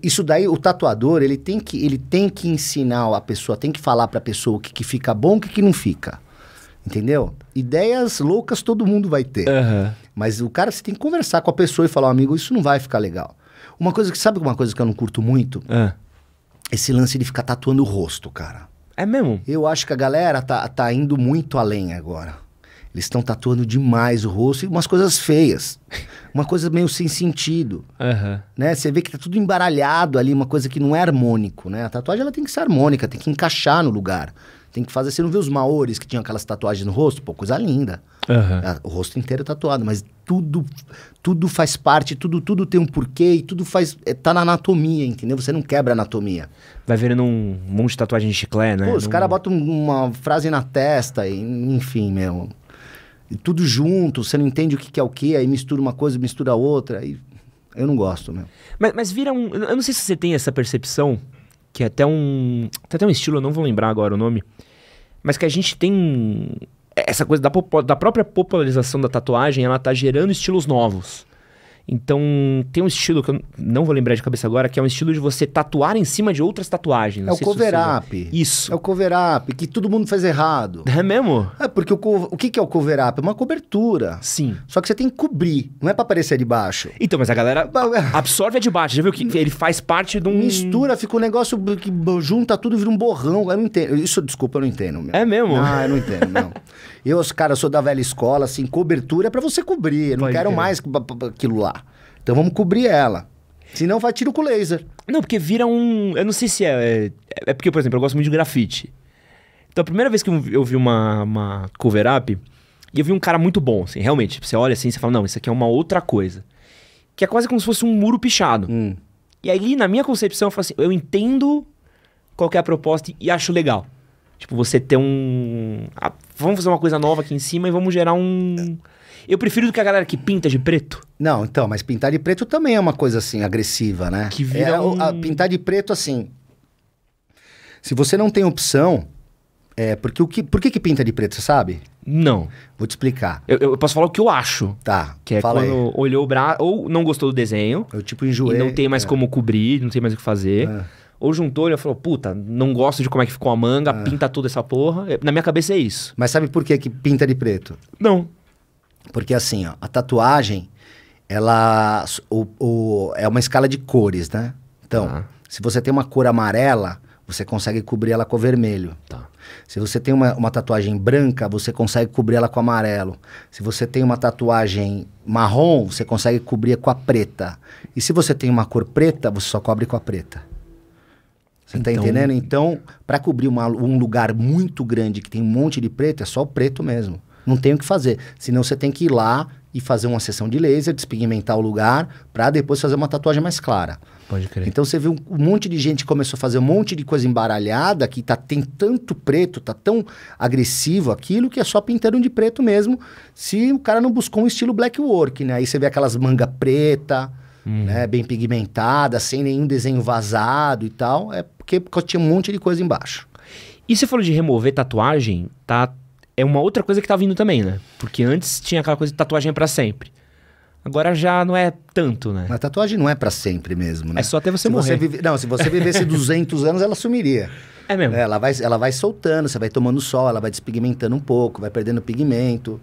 S2: Isso daí, o tatuador, ele tem que, ele tem que ensinar a pessoa, tem que falar pra pessoa o que, que fica bom e o que, que não fica. Entendeu? Ideias loucas todo mundo vai ter. Uhum. Mas o cara, você tem que conversar com a pessoa e falar, amigo, isso não vai ficar legal. Uma coisa que, sabe uma coisa que eu não curto muito? É. Esse lance de ficar tatuando o rosto, cara. É mesmo? Eu acho que a galera tá, tá indo muito além agora. Eles estão tatuando demais o rosto e umas coisas feias. Uma coisa meio sem sentido. Uhum. Né? Você vê que tá tudo embaralhado ali, uma coisa que não é harmônico, né? A tatuagem ela tem que ser harmônica, tem que encaixar no lugar. Tem que fazer. Você não viu os maores que tinham aquelas tatuagens no rosto? Pô, coisa linda. Uhum. O rosto inteiro tatuado, mas tudo tudo faz parte, tudo tudo tem um porquê e tudo faz. É, tá na anatomia, entendeu? Você não quebra a anatomia. Vai virando um monte de tatuagem de chiclete, né? Pô, os não... caras botam uma frase na testa, e, enfim, meu e tudo junto, você não entende o que, é o que, aí mistura uma coisa, mistura outra, aí eu não gosto mesmo.
S1: Mas, mas vira um. Eu não sei se você tem essa percepção, que é até um. Tem até um estilo, eu não vou lembrar agora o nome, mas que a gente tem. Essa coisa da, da própria popularização da tatuagem, ela tá gerando estilos novos. Então, tem um estilo que eu não vou lembrar de cabeça agora, que é um estilo de você tatuar em cima de outras tatuagens. É não é o cover up.
S2: Isso. É o cover up, que todo mundo faz errado. É mesmo? É, porque o, o que, é o cover up? É uma cobertura. Sim. Só que você tem que cobrir, não é para aparecer de baixo.
S1: Então, mas a galera absorve a de baixo, já viu? que Ele faz parte de
S2: um. Mistura, fica um negócio que junta tudo e vira um borrão. Eu não entendo. Isso, desculpa, eu não entendo. Meu. É mesmo? Ah, eu não entendo, não. Eu, os caras, sou da velha escola, assim, cobertura é pra você cobrir. Eu não Pode quero mais aquilo lá. Então vamos cobrir ela. Se não, vai tiro com laser.
S1: Não, porque vira um. Eu não sei se é. É, é porque, por exemplo, eu gosto muito de grafite. Então a primeira vez que eu vi uma, uma cover up, e eu vi um cara muito bom, assim, realmente. Tipo, você olha assim e fala, não, isso aqui é uma outra coisa. Que é quase como se fosse um muro pichado. Hum. E aí, na minha concepção, eu falo assim, eu entendo qual é a proposta e acho legal. Tipo, você ter um. Ah, vamos fazer uma coisa nova aqui em cima e vamos gerar um. É eu prefiro do que a
S2: galera que pinta de preto. Não, então, mas pintar de preto também é uma coisa assim, agressiva, né? Que vira é, um... a, pintar de preto, assim. Se você não tem opção. É, porque o que, por que, que pinta de preto, você sabe? Não. Vou te explicar. Eu, eu posso falar o que eu acho. Tá. Que é quando aí.
S1: olhou o braço, ou não gostou do desenho. Eu tipo enjoei. E não tem mais é. como cobrir, não tem mais o que fazer. É. Ou juntou e falou, puta, não gosto de como é que ficou a manga, ah. pinta toda essa porra.
S2: É, na minha cabeça é isso. Mas sabe por que, que pinta de preto? Não. Porque assim, ó, a tatuagem, ela o, o, é uma escala de cores, né? Então, tá. se você tem uma cor amarela, você consegue cobrir ela com vermelho. Tá. Se você tem uma, uma, tatuagem branca, você consegue cobrir ela com amarelo. Se você tem uma tatuagem marrom, você consegue cobrir com a preta. E se você tem uma cor preta, você só cobre com a preta. Você tá então... tá entendendo? Então, para cobrir uma, um lugar muito grande que tem um monte de preto, é só o preto mesmo não tem o que fazer. Senão você tem que ir lá e fazer uma sessão de laser, despigmentar o lugar, para depois fazer uma tatuagem mais clara. Pode crer. Então você viu um, um monte de gente começou a fazer um monte de coisa embaralhada, que tá, tem tanto preto, tá tão agressivo aquilo, que é só pintando de preto mesmo, se o cara não buscou um estilo black work, né? Aí você vê aquelas manga preta, hum. né? bem pigmentada, sem nenhum desenho vazado e tal, é porque, porque tinha um monte de coisa embaixo. E você falou de remover
S1: tatuagem, tá? é uma outra coisa que tá vindo também, né? Porque antes tinha aquela coisa de tatuagem é para sempre.
S2: Agora já não é tanto, né? A tatuagem não é para sempre mesmo, né? É só até você se morrer. Você vive... Não, se você vivesse 200 anos, ela sumiria. É mesmo? É, ela vai, ela vai soltando, você vai tomando sol, ela vai despigmentando um pouco, vai perdendo pigmento,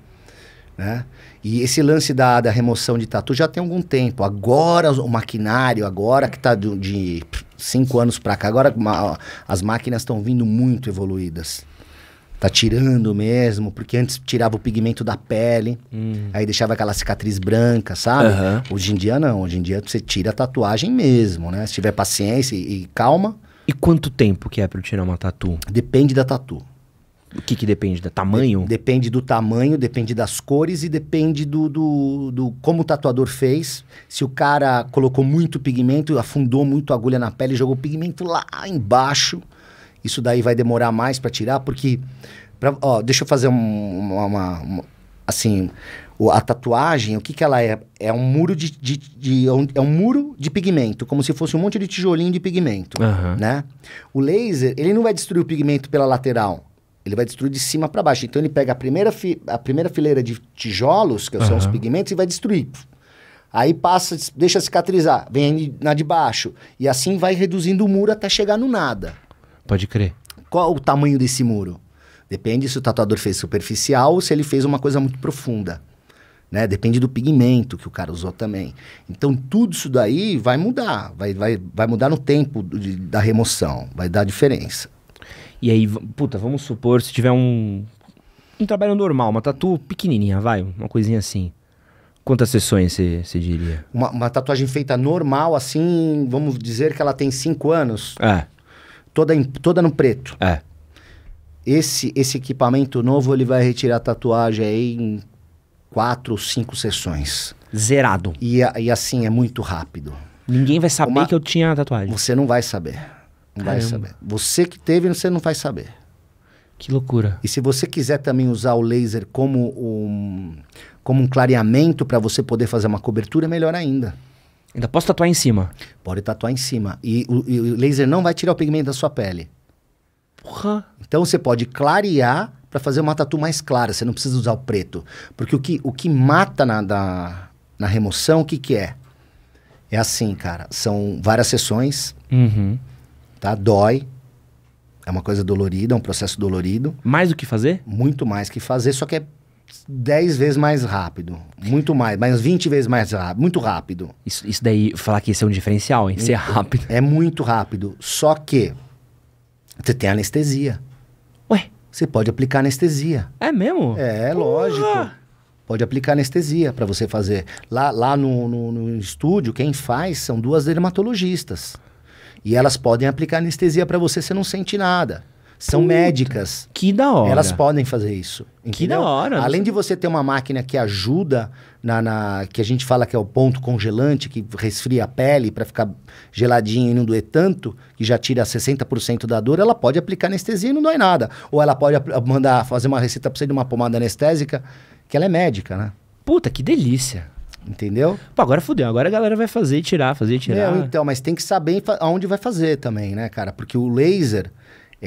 S2: né? E esse lance da, da remoção de tatu já tem algum tempo. Agora, o maquinário, agora que tá de 5 anos para cá, agora as máquinas estão vindo muito evoluídas. Tá tirando mesmo, porque antes tirava o pigmento da pele, hum. aí deixava aquela cicatriz branca, sabe? Uhum. Hoje em dia não, hoje em dia você tira a tatuagem mesmo, né? Se tiver paciência e, e calma. E quanto tempo que é para tirar uma tatu? Depende da tatu. O que, que depende? Do tamanho? De depende do tamanho, depende das cores e depende do, do, do, como o tatuador fez. Se o cara colocou muito pigmento, afundou muito a agulha na pele, jogou pigmento lá embaixo isso daí vai demorar mais para tirar, porque. Pra, ó, deixa eu fazer um, uma, uma, uma, Assim, a tatuagem, o que, que ela é? É um muro de, de, de, É um muro de pigmento, como se fosse um monte de tijolinho de pigmento. Uhum. Né? O laser, ele não vai destruir o pigmento pela lateral. Ele vai destruir de cima para baixo. Então ele pega a primeira, fi, a primeira fileira de tijolos, que uhum. são os pigmentos, e vai destruir. Aí passa, deixa cicatrizar, vem na de baixo. E assim vai reduzindo o muro até chegar no nada. Pode crer. Qual o tamanho desse muro? Depende se o tatuador fez superficial ou se ele fez uma coisa muito profunda. Né? Depende do pigmento que o cara usou também. Então, tudo isso daí vai mudar. Vai, vai, vai mudar no tempo de, da remoção. Vai dar diferença. E aí, puta, vamos supor,
S1: se tiver um, um trabalho normal, uma tatu pequenininha, vai, uma coisinha assim. Quantas sessões você diria?
S2: Uma, uma, tatuagem feita normal, assim, vamos dizer que ela tem 5 anos. É toda, em, toda no preto. É. Esse, esse equipamento novo, ele vai retirar a tatuagem aí em quatro ou cinco sessões. Zerado. E, e assim, é muito rápido. Ninguém vai saber Uma... que eu tinha a tatuagem. Você não vai saber. Não vai saber. Você que teve, você não vai saber. Que loucura. E se você quiser também usar o laser como um, como um clareamento para você poder fazer uma cobertura, é melhor ainda. Ainda posso tatuar em cima? Pode tatuar em cima. E o, e o laser não vai tirar o pigmento da sua pele. Porra. Então você pode clarear para fazer uma tatu mais clara. Você não precisa usar o preto. Porque o que, o que mata na, na remoção, o que, que é? É assim, cara. São várias sessões. Uhum. Tá? Dói. É uma coisa dolorida, é um processo dolorido. Mais do que fazer? Muito mais que fazer, só que é 10 vezes mais rápido. Muito mais, mas 20 vezes mais rápido. Muito rápido. Isso, isso daí, falar que isso é um diferencial, hein? Ser é rápido. É muito rápido. Só que você tem anestesia. Ué? Você pode aplicar anestesia. É mesmo? É, lógico. Pode aplicar anestesia para você fazer. Lá, lá no, no, no estúdio, quem faz são duas dermatologistas. E elas podem aplicar anestesia para você, você não sente nada. São Puta, médicas. Que da hora. Elas podem fazer isso. Entendeu? Que da hora. Além de você ter uma máquina que ajuda na, na, que a gente fala que é o ponto congelante, que resfria a pele para ficar geladinha e não doer tanto, que já tira 60% da dor, ela pode aplicar anestesia e não dói nada. Ou ela pode mandar fazer uma receita para você de uma pomada anestésica, que ela é médica, né? Puta, que delícia. Entendeu? Pô, agora fudeu. Agora a galera vai fazer e tirar, fazer e tirar. Não, então, mas tem que saber aonde vai fazer também, né, cara? Porque o laser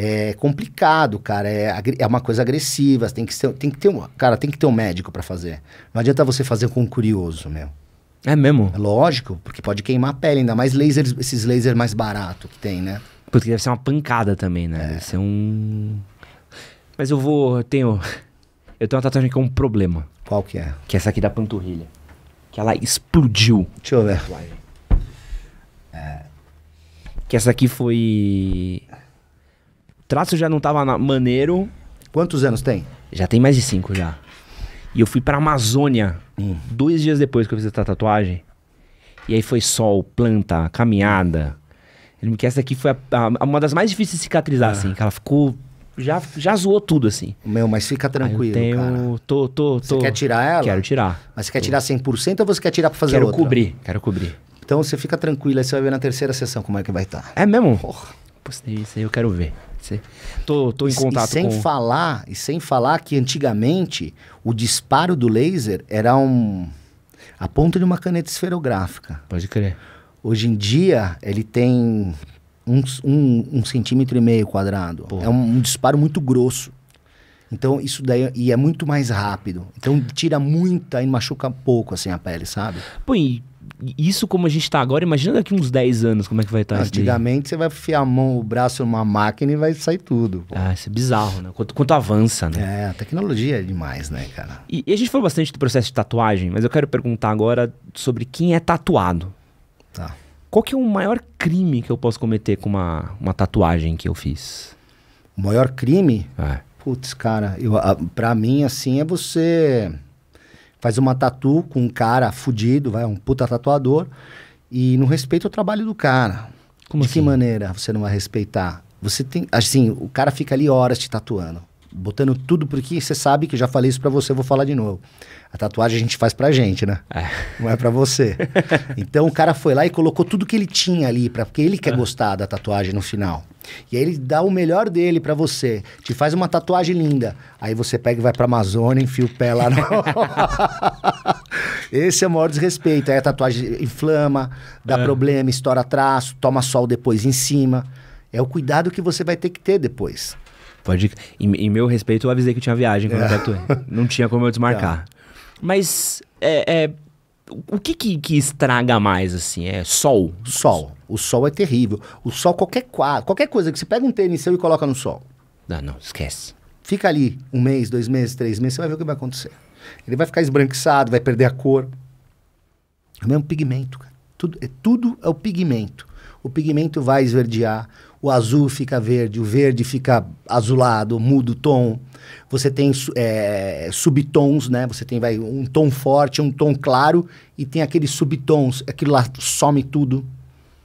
S2: é complicado, cara. É, é uma coisa agressiva. Tem que, ser, tem que ter um. Cara, tem que ter um médico para fazer. Não adianta você fazer com um curioso, meu. É mesmo? É lógico, porque pode queimar a pele, ainda mais lasers, esses lasers mais barato que tem, né? Porque deve ser uma pancada também, né? É. Deve ser um.
S1: Mas eu vou. Eu tenho. Eu tenho uma tatuagem que é um
S2: problema. Qual que é?
S1: Que é essa aqui da panturrilha. Que ela explodiu. Deixa eu ver. É. Que essa aqui foi traço já não tava na, maneiro. Quantos anos tem? Já tem mais de cinco já. E eu fui pra Amazônia hum. dois dias depois que eu fiz a tatuagem. E aí foi sol, planta, caminhada. Ele me quer essa aqui foi a, a, uma das mais difíceis de cicatrizar, ah. assim. Que ela ficou já, já zoou tudo, assim. Meu, mas fica tranquilo, Eu tenho...
S2: cara. Tô, tô, tô. Você quer tirar ela? Quero tirar. Mas você quer tô. tirar 100% ou você quer tirar pra fazer quero outra? Quero cobrir, quero cobrir. Então você fica tranquilo, aí você vai ver na terceira sessão como é que vai estar. Tá. É mesmo? Porra. Postei isso aí, eu quero ver. Tô, tô em contato e sem com... falar E sem falar que antigamente o disparo do laser era um... a ponta de uma caneta esferográfica. Pode crer. Hoje em dia, ele tem um, um, um centímetro e meio quadrado. É um, um disparo muito grosso. Então, isso daí e é muito mais rápido. Então, tira muita e machuca pouco, assim, a pele, sabe? Pô, e isso como a gente está agora, imagina daqui uns 10 anos como é que vai estar tá Antigamente você vai enfiar a mão, o braço numa máquina e vai sair tudo. Pô. Ah, isso é bizarro, né? Quanto, quanto avança, né? É, a tecnologia é demais, né, cara? E, e, a gente falou bastante do
S1: processo de tatuagem, mas eu quero perguntar agora sobre quem é tatuado. Tá. Qual que é o maior crime que eu posso cometer com uma, uma tatuagem que eu fiz?
S2: O maior crime? É. Putz, cara, eu, a, pra mim, assim, é você faz uma tatu com um cara fudido, vai, um puta tatuador, e não respeita o trabalho do cara. Como de assim? que maneira você não vai respeitar? Você tem. Assim, o cara fica ali horas te tatuando botando tudo, porque você sabe que já falei isso para você, vou falar de novo. A tatuagem a gente faz pra gente, né? É. Não é para você. Então o cara foi lá e colocou tudo que ele tinha ali, para porque ele quer é. gostar da tatuagem no final. E aí ele dá o melhor dele para você, te faz uma tatuagem linda. Aí você pega e vai pra Amazônia, enfia o pé lá no... Esse é o maior desrespeito. Aí a tatuagem inflama, dá é. problema, estoura traço, toma sol depois em cima. É o cuidado que você vai ter que ter depois.
S1: Pode. Em, em meu respeito, eu avisei que tinha viagem quando é. eu tatuei. Não tinha como eu desmarcar. É. Mas é, é,
S2: o que, que, que estraga mais, assim? É sol? Sol. O sol é terrível. O sol, qualquer quadro, qualquer coisa que você pega um tênis seu e coloca no sol. Não, não, esquece. Fica ali um mês, dois meses, três meses, você vai ver o que vai acontecer. Ele vai ficar esbranquiçado, vai perder a cor. É o mesmo pigmento, cara. Tudo é, tudo é o pigmento. O pigmento vai esverdear, o azul fica verde, o verde fica azulado, muda o tom. Você tem é, subtons, né? Você tem vai, um tom forte, um tom claro e tem aqueles subtons. Aquilo lá some tudo,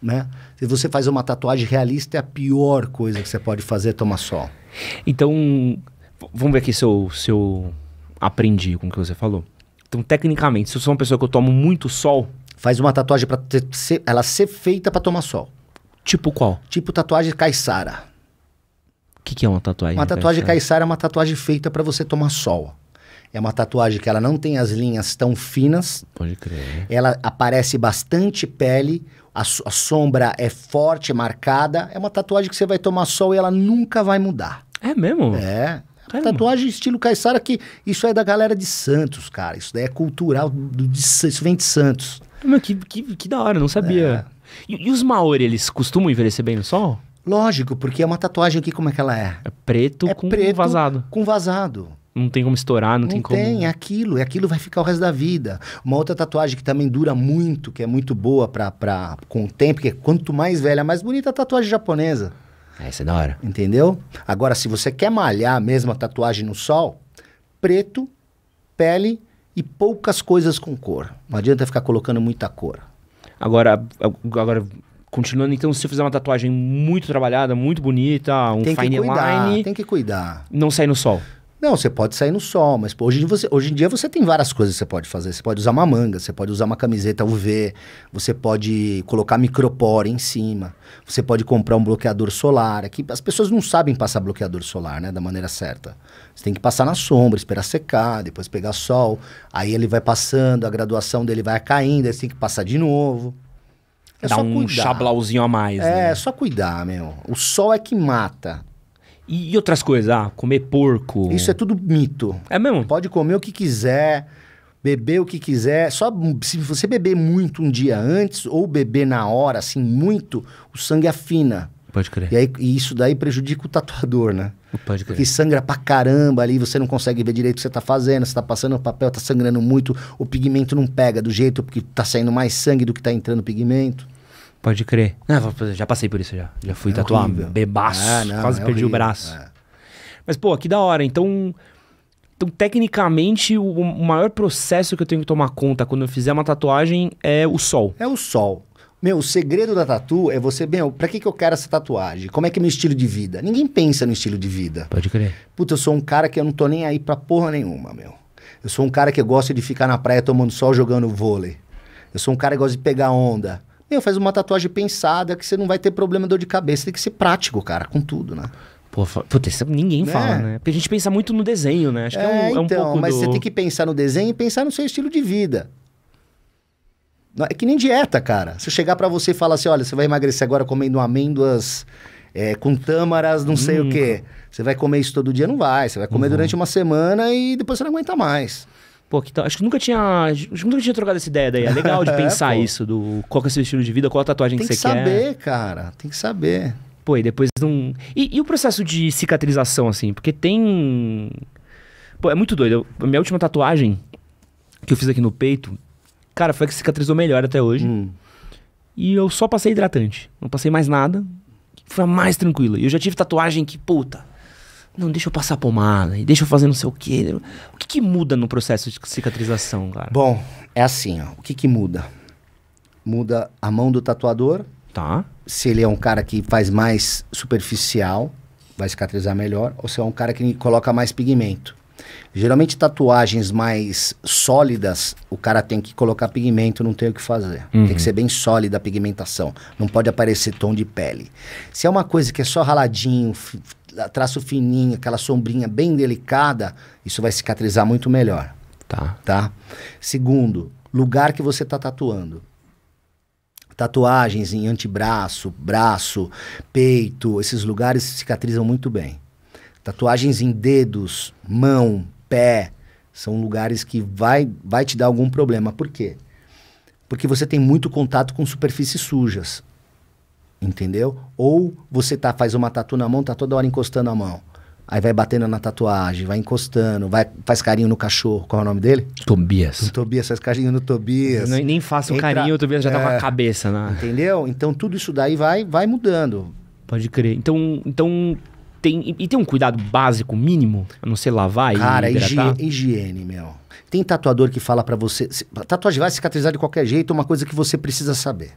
S2: né? Se você faz uma tatuagem realista, é a pior coisa que você pode fazer é tomar sol. Então,
S1: vamos ver aqui se eu, se eu aprendi com o que você falou. Então, tecnicamente, se eu sou uma pessoa
S2: que eu tomo muito sol... Faz uma tatuagem para ela ser feita para tomar sol. Tipo qual? Tipo tatuagem caiçara.
S1: O que, que, é uma tatuagem? Uma tatuagem caiçara
S2: é uma tatuagem feita para você tomar sol. É uma tatuagem que ela não tem as linhas tão finas. Pode crer. Ela aparece bastante pele, a, a sombra é forte, marcada. É uma tatuagem que você vai tomar sol e ela nunca vai mudar. É mesmo? É. é Caramba. Tatuagem estilo caiçara que isso é da galera de Santos, cara. Isso daí é cultural, do, de, isso vem de Santos. Mas que, que, que da hora, não sabia. É. E, e os Maori, eles costumam envelhecer bem no sol? Lógico, porque é uma tatuagem aqui, como é que ela é? É preto é com preto vazado. Com vazado. Não tem como estourar, não, não tem como. Não tem, é aquilo, e é aquilo vai ficar o resto da vida. Uma outra tatuagem que também dura muito, que é muito boa pra, pra, com o tempo, que é quanto mais velha, mais bonita a tatuagem japonesa. Essa é, é da hora. Entendeu? Agora, se você quer malhar mesmo a tatuagem no sol, preto, pele e poucas coisas com cor. Não adianta ficar colocando muita cor. Agora, agora continuando, então, se eu fizer uma
S1: tatuagem muito trabalhada, muito bonita, um tem fine cuidar, line...
S2: Tem que cuidar. Não sair no sol. Não, você pode sair no sol, mas pô, hoje, você, hoje em dia você tem várias coisas que você pode fazer. Você pode usar uma manga, você pode usar uma camiseta UV, você pode colocar micropora em cima, você pode comprar um bloqueador solar. Aqui as pessoas não sabem passar bloqueador solar, né, da maneira certa. Você tem que passar na sombra, esperar secar, depois pegar sol. Aí ele vai passando, a graduação dele vai caindo, aí você tem que passar de novo. É Dá só um cuidar. chablauzinho a mais. É, né? só cuidar, meu. O sol é que mata. E, outras coisas? Ah, comer porco. Isso é tudo mito. É mesmo? Pode comer o que quiser, beber o que quiser. Só se você beber muito um dia antes ou beber na hora, assim, muito, o sangue afina. Pode crer. E, aí, e isso daí prejudica o tatuador, né? Pode crer. Porque sangra pra caramba ali, você não consegue ver direito o que você tá fazendo, você tá passando o papel, tá sangrando muito, o pigmento não pega do jeito, porque tá saindo mais sangue do que tá entrando pigmento.
S1: Pode crer. Não, já passei por isso já. Já fui é tatuar bebaço. Ah, não, quase é perdi horrível. o braço. É. Mas, pô, que da hora. Então, então tecnicamente, o, o maior processo que eu tenho que tomar conta quando eu
S2: fizer uma tatuagem é o sol. É o sol. Meu, o segredo da tatu é você, meu, pra que, que eu quero essa tatuagem? Como é que é meu estilo de vida? Ninguém pensa no estilo de vida. Pode crer. Puta, eu sou um cara que eu não tô nem aí pra porra nenhuma, meu. Eu sou um cara que gosta de ficar na praia tomando sol jogando vôlei. Eu sou um cara que gosta de pegar onda. Meu, faz uma tatuagem pensada que você não vai ter problema de dor de cabeça. Tem que ser prático, cara, com tudo, né? Pô, puta, ninguém né? fala, é. né? Porque a gente pensa muito no desenho, né? Acho é, que é um, então, é um então, pouco mas do... você tem que pensar no desenho e pensar no seu estilo de vida. É que nem dieta, cara. Se chegar para você e falar assim, olha, você vai emagrecer agora comendo amêndoas é, com tâmaras, não hum. sei o hum. quê. Você vai comer isso todo dia? Não vai. Você vai comer uhum. durante uma semana e depois você não aguenta mais. Pô, que acho que nunca tinha. Acho que nunca tinha trocado essa ideia daí. É legal de é, pensar é,
S1: isso, do qual é o seu estilo de vida, qual a tatuagem que, que você saber, quer. Tem que saber, cara. Tem que saber. Pô, e depois não. E, e, o processo de cicatrização, assim? Porque tem. Pô, é muito doido. Eu, a minha última tatuagem que eu fiz aqui no peito, cara, foi a que cicatrizou melhor até hoje. Hum. E eu só passei hidratante. Não passei mais nada. Foi a mais tranquila. E eu já tive tatuagem que, puta. Não, deixa eu passar pomada, deixa eu fazer não sei o quê. O que, que muda no processo de cicatrização, cara? Bom, é assim,
S2: ó. O que, que muda? Muda a mão do tatuador. Tá. Se ele é um cara que faz mais superficial, vai cicatrizar melhor. Ou se é um cara que coloca mais pigmento. Geralmente tatuagens mais sólidas, o cara tem que colocar pigmento, não tem o que fazer. Uhum. Tem que uhum. ser bem sólida a pigmentação, não pode aparecer tom de pele. Se é uma coisa que é só raladinho, traço fininho, aquela sombrinha bem delicada, isso vai cicatrizar muito melhor. Tá. Tá? Segundo, lugar que você tá tatuando. Tatuagens em antebraço, braço, peito, esses lugares cicatrizam muito bem. Tatuagens em dedos, mão, pé, são lugares que vai, vai te dar algum problema. Por quê? Porque você tem muito contato com superfícies sujas entendeu? Ou você tá, faz uma tatu na mão, tá toda hora encostando a mão. Aí vai batendo na tatuagem, vai encostando, vai, faz carinho no cachorro. Qual é o nome dele? Tobias. Tobias, faz carinho no Tobias. nem faça o carinho, o Tobias já é... tá com a é. cabeça, né? Entendeu? Então tudo isso daí vai, vai mudando. Pode crer. Então, então
S1: tem. E tem um cuidado básico, mínimo? A não ser lavar Cara, e. Cara, é
S2: higiene, meu. Tem tatuador que fala para você. Tatuagem vai cicatrizar de qualquer jeito, é uma coisa que você precisa saber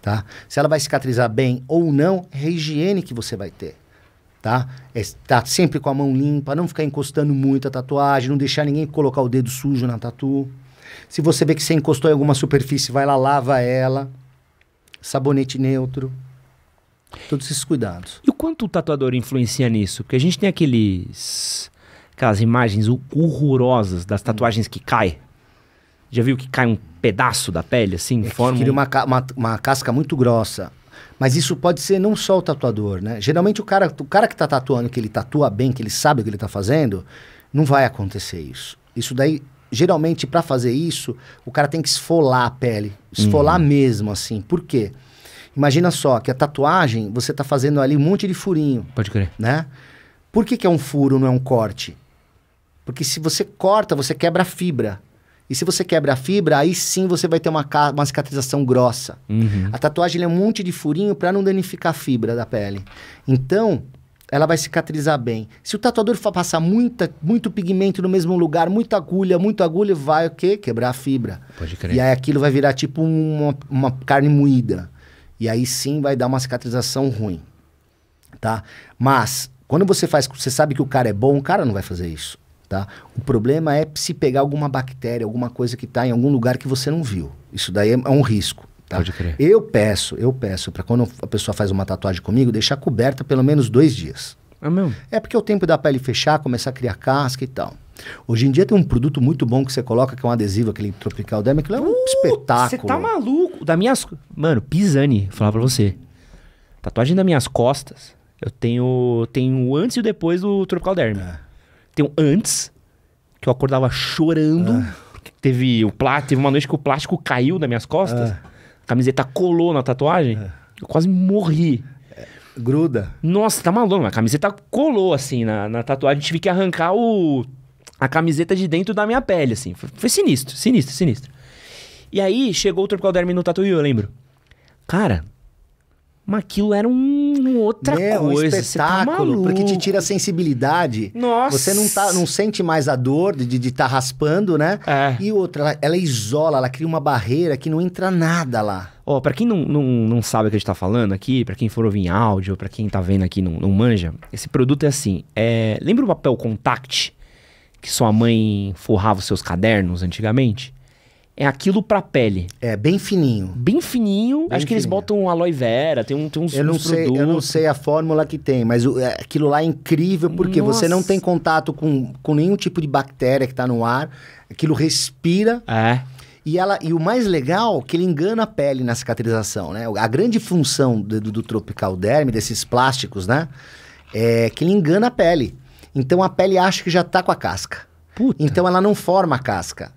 S2: tá? Se ela vai cicatrizar bem ou não, é a higiene que você vai ter, tá? É estar sempre com a mão limpa, não ficar encostando muito a tatuagem, não deixar ninguém colocar o dedo sujo na tatu. Se você vê que você encostou em alguma superfície, vai lá, lava ela. Sabonete neutro. Todos esses cuidados. E
S1: o quanto o tatuador influencia nisso? Porque a gente tem aqueles... Aquelas imagens horrorosas das tatuagens que caem. Já viu que cai um
S2: pedaço da pele, assim, é forma. Cria uma, uma, uma casca muito grossa. Mas isso pode ser não só o tatuador, né? Geralmente o cara, o cara que está tatuando, que ele tatua bem, que ele sabe o que ele está fazendo, não vai acontecer isso. Isso daí, geralmente, para fazer isso, o cara tem que esfolar a pele. Esfolar uhum. mesmo, assim. Por quê? Imagina só que a tatuagem, você está fazendo ali um monte de furinho. Pode crer. Né? Por que, que é um furo, não é um corte? Porque se você corta, você quebra a fibra. E se você quebra a fibra, aí sim você vai ter uma, uma cicatrização grossa. Uhum. A tatuagem é um monte de furinho para não danificar a fibra da pele. Então, ela vai cicatrizar bem. Se o tatuador for passar muita, muito pigmento no mesmo lugar, muita agulha, muita agulha, vai o quê? Quebrar a fibra. Pode crer. E aí aquilo vai virar tipo uma, uma carne moída. E aí sim vai dar uma cicatrização ruim. Tá? Mas, quando você faz, você sabe que o cara é bom, o cara não vai fazer isso. Tá? O problema é se pegar alguma bactéria, alguma coisa que está em algum lugar que você não viu. Isso daí é, é um risco. Tá? Pode crer. Eu peço, eu peço para quando a pessoa faz uma tatuagem comigo, deixar coberta pelo menos dois dias. É mesmo? É porque é o tempo da pele fechar, começar a criar casca e tal. Hoje em dia tem um produto muito bom que você coloca, que é um adesivo, aquele tropical derma, que é um uh, espetáculo. Você tá
S1: maluco? Da minhas. Mano, Pisani, vou falar pra você. Tatuagem das minhas costas, eu tenho, tenho antes e depois do tropical derma. É. Tem um antes, que eu acordava chorando. Ah. teve o plástico, teve uma noite que o plástico caiu nas minhas costas. Ah. A camiseta colou na tatuagem. Ah. Eu quase morri. É, gruda. Nossa, tá maluco. A camiseta colou, assim, na, na tatuagem. Tive que arrancar o, a camiseta de dentro da minha pele, assim. Foi, foi sinistro, sinistro, sinistro. E aí, chegou o Tropical Derme no Tatuí, eu lembro. Cara, mas aquilo era
S2: um
S1: outra né, coisa. Um tá espetáculo, tá porque te
S2: tira a sensibilidade. Nossa. Você não, tá, não sente mais a dor de estar de tá raspando, né? É. E outra, ela, ela, isola, ela cria uma barreira que não entra nada lá.
S1: Ó, oh, pra quem não, não, não sabe o que a gente tá falando aqui, para quem for ouvir em áudio, para quem tá vendo aqui não, não manja, esse produto é assim. É... Lembra o papel contact? Que sua mãe forrava os seus cadernos antigamente? é aquilo
S2: pra pele. É, bem fininho. Bem fininho. Bem acho que eles
S1: botam aloe vera, tem, um, tem uns, eu não uns sei, produtos.
S2: Eu não sei a fórmula que tem, mas o, é, aquilo lá é incrível porque Nossa. você não tem contato com, com nenhum tipo de bactéria que tá no ar. Aquilo respira. É. E, ela, e o mais legal é que ele engana a pele na cicatrização, né? A grande função do, do, do tropical derme, desses plásticos, né? É que ele engana a pele. Então a pele acha que já tá com a casca. Puta. Então ela não forma a casca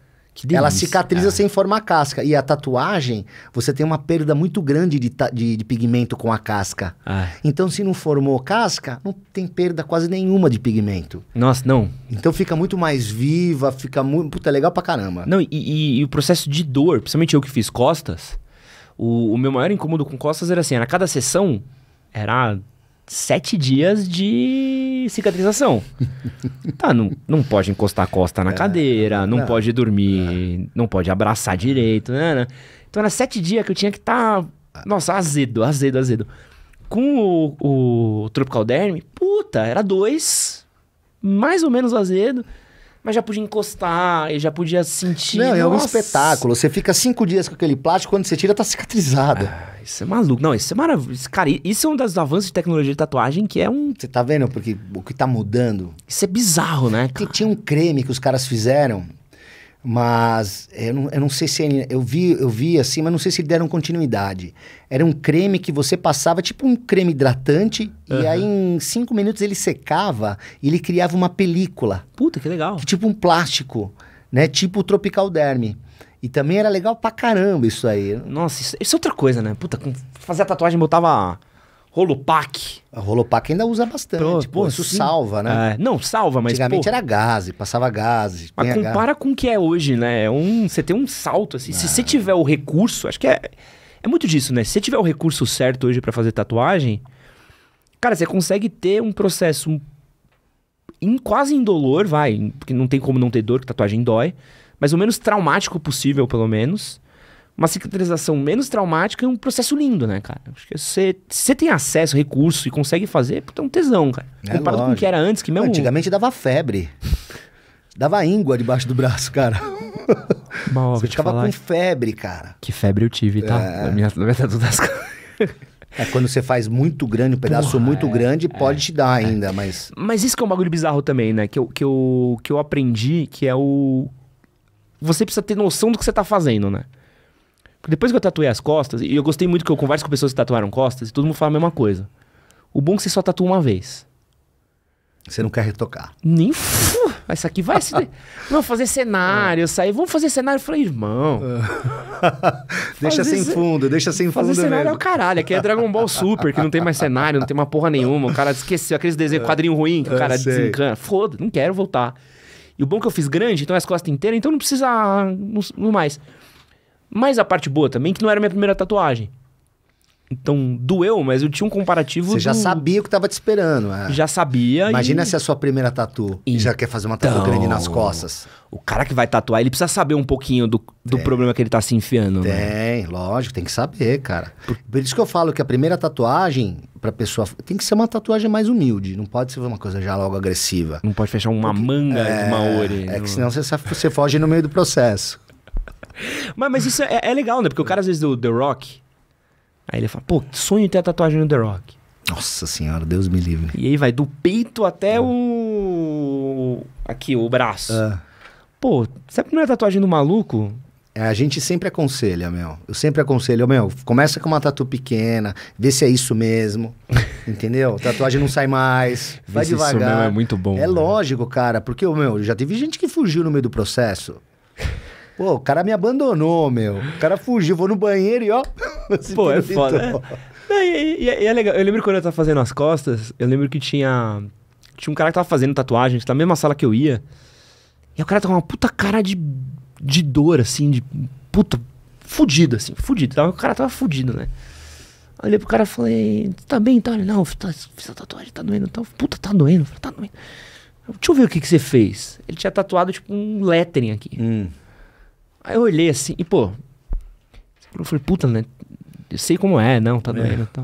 S2: ela cicatriza ah. sem formar casca. E a tatuagem, você tem uma perda muito grande de, de, de pigmento com a casca. Ah. Então, se não formou casca, não tem perda quase nenhuma de pigmento. Nossa, não. Então fica muito mais viva, fica muito. Puta, é legal pra caramba.
S1: Não, e, e, e, o processo de dor, principalmente eu que fiz costas, o, o meu maior incômodo com costas era assim: a cada sessão, era sete dias de cicatrização. tá, não, não pode encostar a costa na é, cadeira, não, não, pode dormir, é. não pode abraçar direito, né? né? Então era sete dias que eu tinha que estar. Tá, nossa, azedo, azedo, azedo. Com o, o Tropical derme, puta, era dois, mais ou menos azedo mas já podia encostar, já podia sentir. Não, é um espetáculo. Você fica cinco dias com aquele plástico, quando você tira, tá cicatrizada. Ah, isso é maluco. Não, isso é maravilhoso. Cara, isso é um
S2: dos avanços de tecnologia de tatuagem que é um. Você tá vendo porque o que tá mudando? Isso é bizarro, né? Cara? Porque tinha um creme que os caras fizeram mas eu não, eu não sei se ele, é, eu vi, eu vi assim, mas não sei se deram continuidade. Era um creme que você passava, tipo um creme hidratante, uhum. e aí em cinco minutos ele secava e ele criava uma película. Puta, que legal. Que, tipo um plástico, né? Tipo o Tropical Derme. E também era legal pra caramba isso aí. Nossa, isso, isso é outra coisa, né? Puta, fazer a tatuagem botava
S1: Rolopac. A Rolopac ainda usa bastante. Pô, pô isso sim. salva, né? É, não, salva, mas. Antigamente pô, era gás, passava gás. Mas compara gás. com o que é hoje, né? É um, você tem um salto, assim. Ah. Se você ah. tiver o recurso, acho que é. É muito disso, né? Se você tiver o recurso certo hoje para fazer tatuagem, cara, você consegue ter um processo quase indolor, vai. Porque não tem como não ter dor, que tatuagem dói. Mas o menos traumático possível, pelo menos uma cicatrização menos traumática e um processo lindo, né, cara? Acho que você, se você tem acesso,
S2: recurso e consegue fazer, então é um tesão, cara. É Comparado lógico. com o que era antes, que mesmo. Antigamente dava febre. dava íngua debaixo do braço, cara. Mal, você ficava falar. com febre, cara. Que febre eu tive, tá? É. Na minha metade das É quando você faz muito grande, um pedaço Porra, muito é, grande, é, pode te dar é. ainda, mas. Mas isso que é um bagulho bizarro também, né? Que eu, que
S1: eu, que eu aprendi, que é o. Você precisa ter noção do que você tá fazendo, né? Depois que eu tatuei as costas, e eu gostei muito que eu converso com pessoas que tatuaram costas, e todo mundo fala a mesma coisa. O bom é que você só tatua uma vez. Você não quer retocar. Nem Essa Isso aqui vai se. Vamos fazer cenário, é. sair. Vamos fazer cenário. Eu falei, irmão.
S2: deixa sem fundo, deixa sem fazer fundo. Fazer cenário mesmo. é o
S1: caralho. Aqui é Dragon Ball Super, que não tem mais cenário, não tem uma porra nenhuma. O cara esqueceu aqueles desenhos, é. quadrinho ruim que o é, cara desencana.
S2: Foda, não quero
S1: voltar. E o bom é que eu fiz grande, então as costas inteiras, então não precisa. não mais. Mas a parte boa também, que não era minha primeira tatuagem.
S2: Então, doeu, mas eu tinha um comparativo. Você já do... sabia o que estava te esperando, é. Já sabia. Imagina e... se é a sua primeira tatu e já quer fazer uma tatu então, grande nas costas. O cara que vai tatuar, ele precisa saber um pouquinho do, do problema que ele está se enfiando. Né? Tem, né? lógico, tem que saber, cara. Por... Por... isso que eu falo que a primeira tatuagem, pra pessoa. Tem que ser uma tatuagem mais humilde. Não pode ser uma coisa já logo agressiva. Não pode fechar uma Porque... manga é, uma ori. É que senão você, você foge no meio do processo
S1: mas, mas isso é, é, legal, né? Porque o cara, às vezes, do The Rock.
S2: Aí ele fala, pô, sonho ter a tatuagem no The Rock. Nossa senhora, Deus me livre.
S1: E aí vai do peito até ah. o. Aqui, o braço. Ah.
S2: Pô, sabe que não é tatuagem do maluco? É, a gente sempre aconselha, meu. Eu sempre aconselho, meu, começa com uma tatu pequena, vê se é isso mesmo. entendeu? Tatuagem não sai mais. Vê vai devagar. Isso mesmo é muito bom. É né? lógico, cara, porque, meu, já teve gente que fugiu no meio do processo. Pô, o cara me abandonou, meu. O cara fugiu, vou no banheiro e ó. Assim, Pô, é foda. É, e, e, é, e, é legal. Eu
S1: lembro quando eu tava fazendo as costas, eu lembro que tinha. Tinha um cara que tava fazendo tatuagem, tá na mesma sala que eu ia. E o cara tava com uma puta cara de, de dor, assim, de. Puta. Fudido, assim, fudido. O cara tava fudido, né? olhei pro cara e falei, tá bem, tá? Ele, não, fiz a tatuagem, tá doendo. Tá, puta, tá doendo, falei, tá doendo. Deixa eu ver o que, que você fez. Ele tinha tatuado, tipo, um lettering aqui. Hum. Aí eu olhei assim, e pô. Eu falei, puta, né? Eu sei como é, não, tá é. doendo. É. Tá...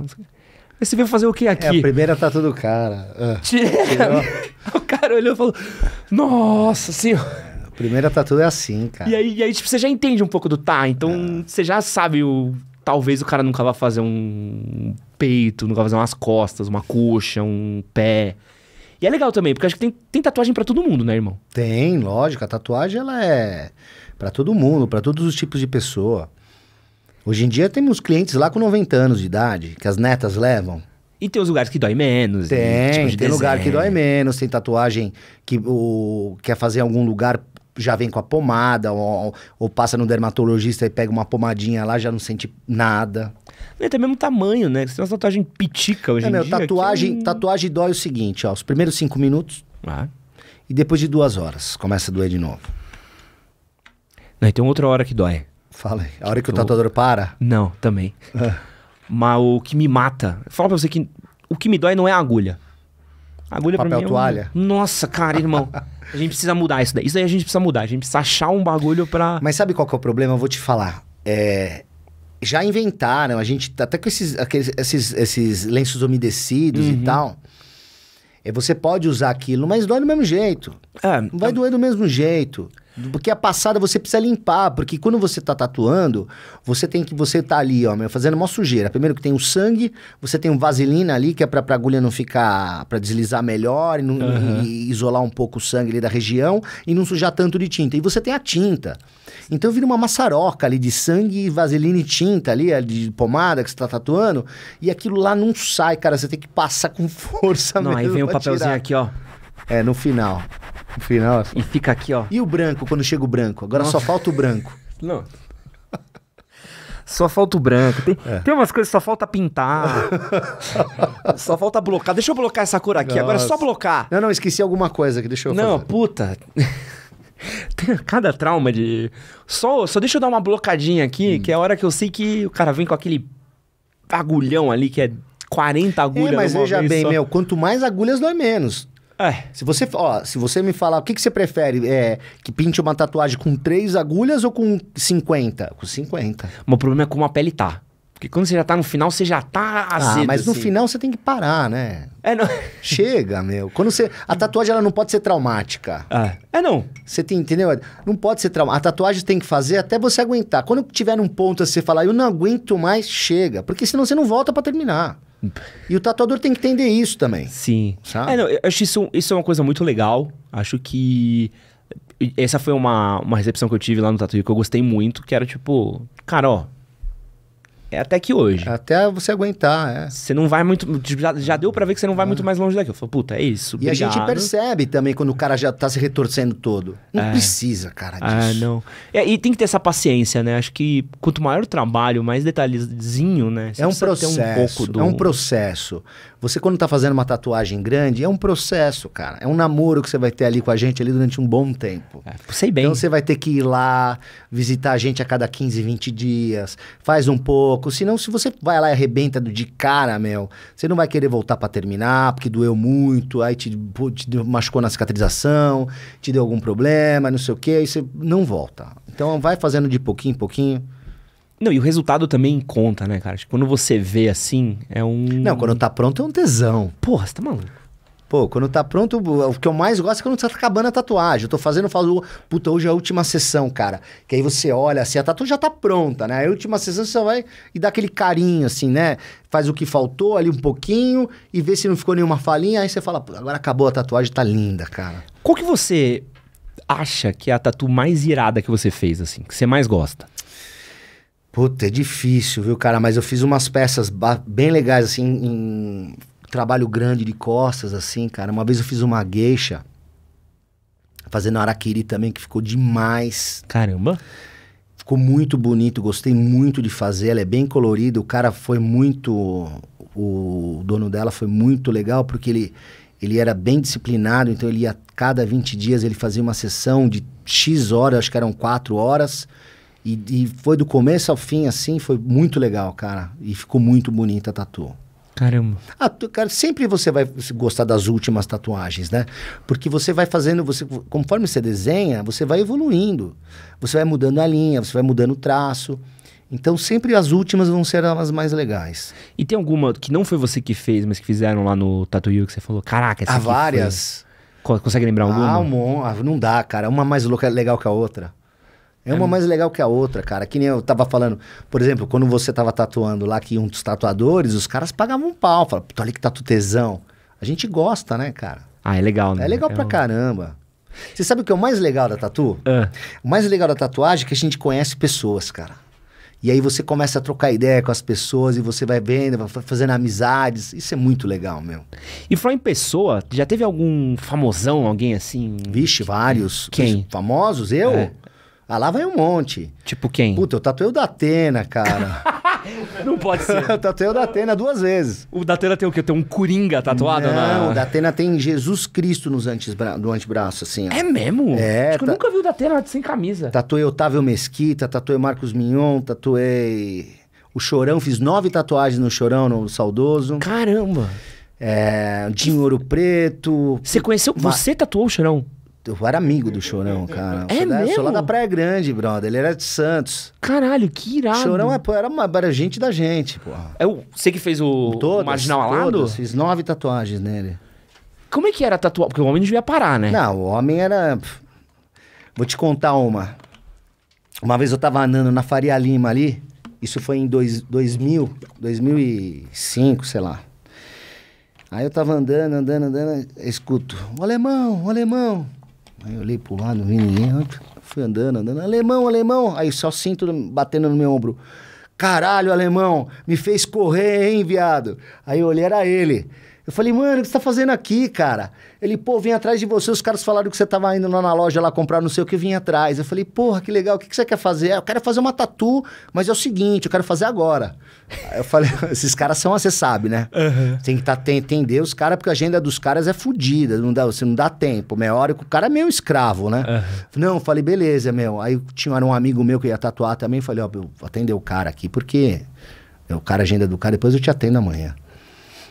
S2: Aí você veio fazer o que aqui? É, a primeira tá do cara. Ah, o cara olhou e falou, nossa senhora. A primeira tatu tá é assim, cara.
S1: E aí, e aí, tipo, você já entende um pouco do tá, então é. você já sabe o. Talvez o cara nunca vá fazer um peito, nunca vai fazer umas
S2: costas, uma coxa, um pé. E é legal também, porque acho que tem, tem tatuagem para todo mundo, né, irmão? Tem, lógico. A tatuagem, ela é para todo mundo, para todos os tipos de pessoa. Hoje em dia temos clientes lá com 90 anos de idade, que as netas levam.
S1: E tem os lugares que dói menos. Né? Tem, tipo de tem desenho. lugar que dói
S2: menos, tem tatuagem que o, quer fazer em algum lugar, já vem com a pomada, ou, ou, passa no dermatologista e pega uma pomadinha lá, já não sente nada. é até mesmo tamanho, né? Você tem uma tatuagem pitica hoje é, em meu, dia. Tatuagem, que... tatuagem dói o seguinte, ó, os primeiros cinco minutos ah. e depois de duas horas começa a doer de novo. Não, e
S1: tem outra hora que dói. Fala aí. A hora que o tatuador para? Não, também. Ah. Mas o que me mata. Fala pra você que o que me dói não é a agulha. A agulha Papel pra mim. É um... toalha. Nossa, cara, irmão. a gente precisa mudar isso daí. Isso daí a gente precisa mudar. A gente precisa achar um bagulho pra. Mas sabe qual que é o problema? Eu vou te falar.
S2: É, já inventaram, a gente tá até com esses, aqueles, esses, esses lenços umedecidos uhum. e tal. É, você pode usar aquilo, mas dói do mesmo jeito. É, Vai doer do mesmo jeito. Porque a passada você precisa limpar, porque quando você tá tatuando, você tem que você tá ali, ó, fazendo uma sujeira. Primeiro que tem o sangue, você tem um vaselina ali que é para agulha não ficar para deslizar melhor e, não, uhum. e, isolar um pouco o sangue ali da região e não sujar tanto de tinta. E você tem a tinta. Então vira uma maçaroca ali de sangue, vaselina e tinta ali, de pomada que você tá tatuando, e aquilo lá não sai, cara, você tem que passar com força Não, aí vem o um papelzinho tirar. aqui, ó. É, no final. No final. Assim. E fica aqui, ó. E o branco, quando chega o branco? Agora Nossa. só falta o branco. Não.
S1: Só falta o branco. Tem, é. tem umas coisas, só falta pintar. só falta blocar. Deixa eu blocar essa cor aqui. Nossa. Agora é só blocar.
S2: Não, não, esqueci alguma coisa que deixou eu Não, fazer.
S1: puta. tem cada trauma de. Só, só deixa eu dar uma blocadinha aqui, hum. que é a hora que eu sei que o cara vem com aquele agulhão ali que é 40 é, agulhas. É, mas veja bem, só. meu,
S2: quanto mais agulhas dói menos. É. Se você, ó, se você me falar, o que, que você prefere? É, que pinte uma tatuagem com três agulhas ou com 50? Com 50. O meu problema é como a pele tá. Porque quando você já tá no final, você já tá azedo. Ah, mas no assim. final você tem que parar, né? É, não. Chega, meu. Quando você... A tatuagem, ela não pode ser traumática. Ah. É, não. Você tem, entendeu? Não pode ser traumática. A tatuagem tem que fazer até você aguentar. Quando tiver num ponto, você falar, eu não aguento mais, chega. Porque senão você não volta para terminar. E o tatuador tem que entender isso também.
S1: Sim. Sabe? É, não, eu acho isso, isso é uma coisa muito legal. Acho que. Essa foi uma, uma recepção que eu tive lá no Tatuí que eu gostei muito, que era tipo, cara, ó, é até que hoje. Até você aguentar, é. Você não vai muito. Já, já deu para ver que você não vai ah. muito mais longe daqui. Eu falei, puta, é isso. Obrigado. E a gente percebe
S2: também quando o cara já tá se retorcendo todo. Não é. precisa, cara, ah, disso. Ah, não. É, e tem que ter essa paciência, né? Acho que
S1: quanto maior o trabalho, mais detalhezinho, né? Você é um processo. É um do... É um
S2: processo. Você, quando tá fazendo uma tatuagem grande, é um processo, cara. É um namoro que você vai ter ali com a gente ali durante um bom tempo. É, sei bem. Então você vai ter que ir lá, visitar a gente a cada 15, 20 dias, faz um pouco. Senão, se você vai lá e arrebenta de cara, meu, você não vai querer voltar para terminar, porque doeu muito, aí te, te machucou na cicatrização, te deu algum problema, não sei o quê, aí você não volta. Então vai fazendo de pouquinho em pouquinho. Não, e o resultado também conta, né, cara? quando você vê assim, é um. Não, quando tá pronto é um tesão. Porra, você tá maluco. Pô, quando tá pronto, o que eu mais gosto é quando você tá acabando a tatuagem. Eu tô fazendo, eu falo, puta, hoje é a última sessão, cara. Que aí você olha assim, a tatuagem já tá pronta, né? A última sessão você vai e dá aquele carinho, assim, né? Faz o que faltou ali um pouquinho e vê se não ficou nenhuma falinha. Aí você fala, pô, agora acabou a tatuagem, tá linda, cara. Qual que
S1: você acha que é a tatu mais irada que você fez, assim? Que você mais gosta?
S2: Puta, é difícil, viu, cara? Mas eu fiz umas peças bem legais, assim, em trabalho grande de costas, assim, cara. Uma vez eu fiz uma gueixa, fazendo araquiri também, que ficou demais. Caramba! Ficou muito bonito, gostei muito de fazer. Ela é bem colorida, o cara foi muito. O dono dela foi muito legal, porque ele, ele era bem disciplinado, então ele ia cada 20 dias, ele fazia uma sessão de X horas, acho que eram 4 horas e, e, foi do começo ao fim, assim, foi muito legal, cara. E ficou muito bonita a tatu. Caramba. Ah, tu, cara, sempre você vai gostar das últimas tatuagens, né? Porque você vai fazendo, você, conforme você desenha, você vai evoluindo. Você vai mudando a linha, você vai mudando o traço. Então sempre as últimas vão ser as mais legais. E tem alguma que não foi você que fez,
S1: mas que fizeram lá no Tatuio que você falou, caraca, essa Há várias. Foi... Consegue lembrar ah,
S2: alguma? Ah, um, não dá, cara. Uma mais louca, legal que a outra. É uma é mais legal que a outra, cara. Que nem eu tava falando, por exemplo, quando você tava tatuando lá que um dos tatuadores, os caras pagavam um pau. Falavam, olha que tatu tesão. A gente gosta, né, cara? Ah, é legal, né? É legal é pra um... caramba. Você sabe o que é o mais legal da tatu? Uh. O mais legal da tatuagem é que a gente conhece pessoas, cara. E aí você começa a trocar ideia com as pessoas e você vai vendo, vai fazendo amizades. Isso é muito legal, meu. E falar em pessoa, já teve algum famosão, alguém assim? Vixe, vários. Quem? Famosos? Eu? É. Ah, lá vai um monte. Tipo quem? Puta, eu tatuei o da Atena, cara. Não pode ser. eu tatuei o da Atena duas vezes. O da Atena tem o quê?
S1: Tem um Coringa tatuado? Não, na... o da
S2: Atena tem Jesus Cristo nos no antebraço, assim. Ó. É mesmo? É. Acho ta... que eu
S1: nunca vi o da Atena sem camisa.
S2: Tatuei Otávio Mesquita, tatuei Marcos Mignon, tatuei o Chorão. Fiz nove tatuagens no Chorão, no Saudoso. Caramba! É, Dinho Ouro Preto. Você conheceu... Você
S1: tatuou o Chorão?
S2: eu era amigo do Chorão, é cara. É sou mesmo? Da, sou lá da Praia Grande, brother. Ele era de Santos. Caralho,
S1: que irado. Chorão é, pô,
S2: era, uma, era gente da gente, pô. É o, você que fez o, todas, o Marginal Alado? Todas, fiz nove tatuagens nele. Como é que era tatuar? Porque o homem não devia parar, né? Não, o homem era... Vou te contar uma. Uma vez eu tava andando na Faria Lima ali. Isso foi em dois, 2000, 2005, sei lá. Aí eu tava andando, andando, andando, escuto, o alemão, o alemão. Aí eu olhei pro lado, não vi ninguém. Fui andando, andando. Alemão, alemão. Aí só sinto batendo no meu ombro. Caralho, alemão, me fez correr, hein, viado? Aí eu olhei, era ele. Eu falei, mano, o que você tá fazendo aqui, cara? Ele, pô, vim atrás de você, os caras falaram que você tava indo lá na loja lá comprar não sei o que, vim atrás. Eu falei, porra, que legal, o que, que você quer fazer? Ah, eu quero fazer uma tatu, mas é o seguinte, eu quero fazer agora. Aí eu falei, esses caras são, você sabe, né? Uhum. Tem que tá, tem, entender os caras, porque a agenda dos caras é fodida, não dá, você não dá tempo. Meia hora que o cara é meio escravo, né? Uhum. Não, eu falei, beleza, meu. Aí tinha um amigo meu que ia tatuar também, falei, ó, oh, vou atender o cara aqui, porque é o cara, a agenda do cara, depois eu te atendo amanhã.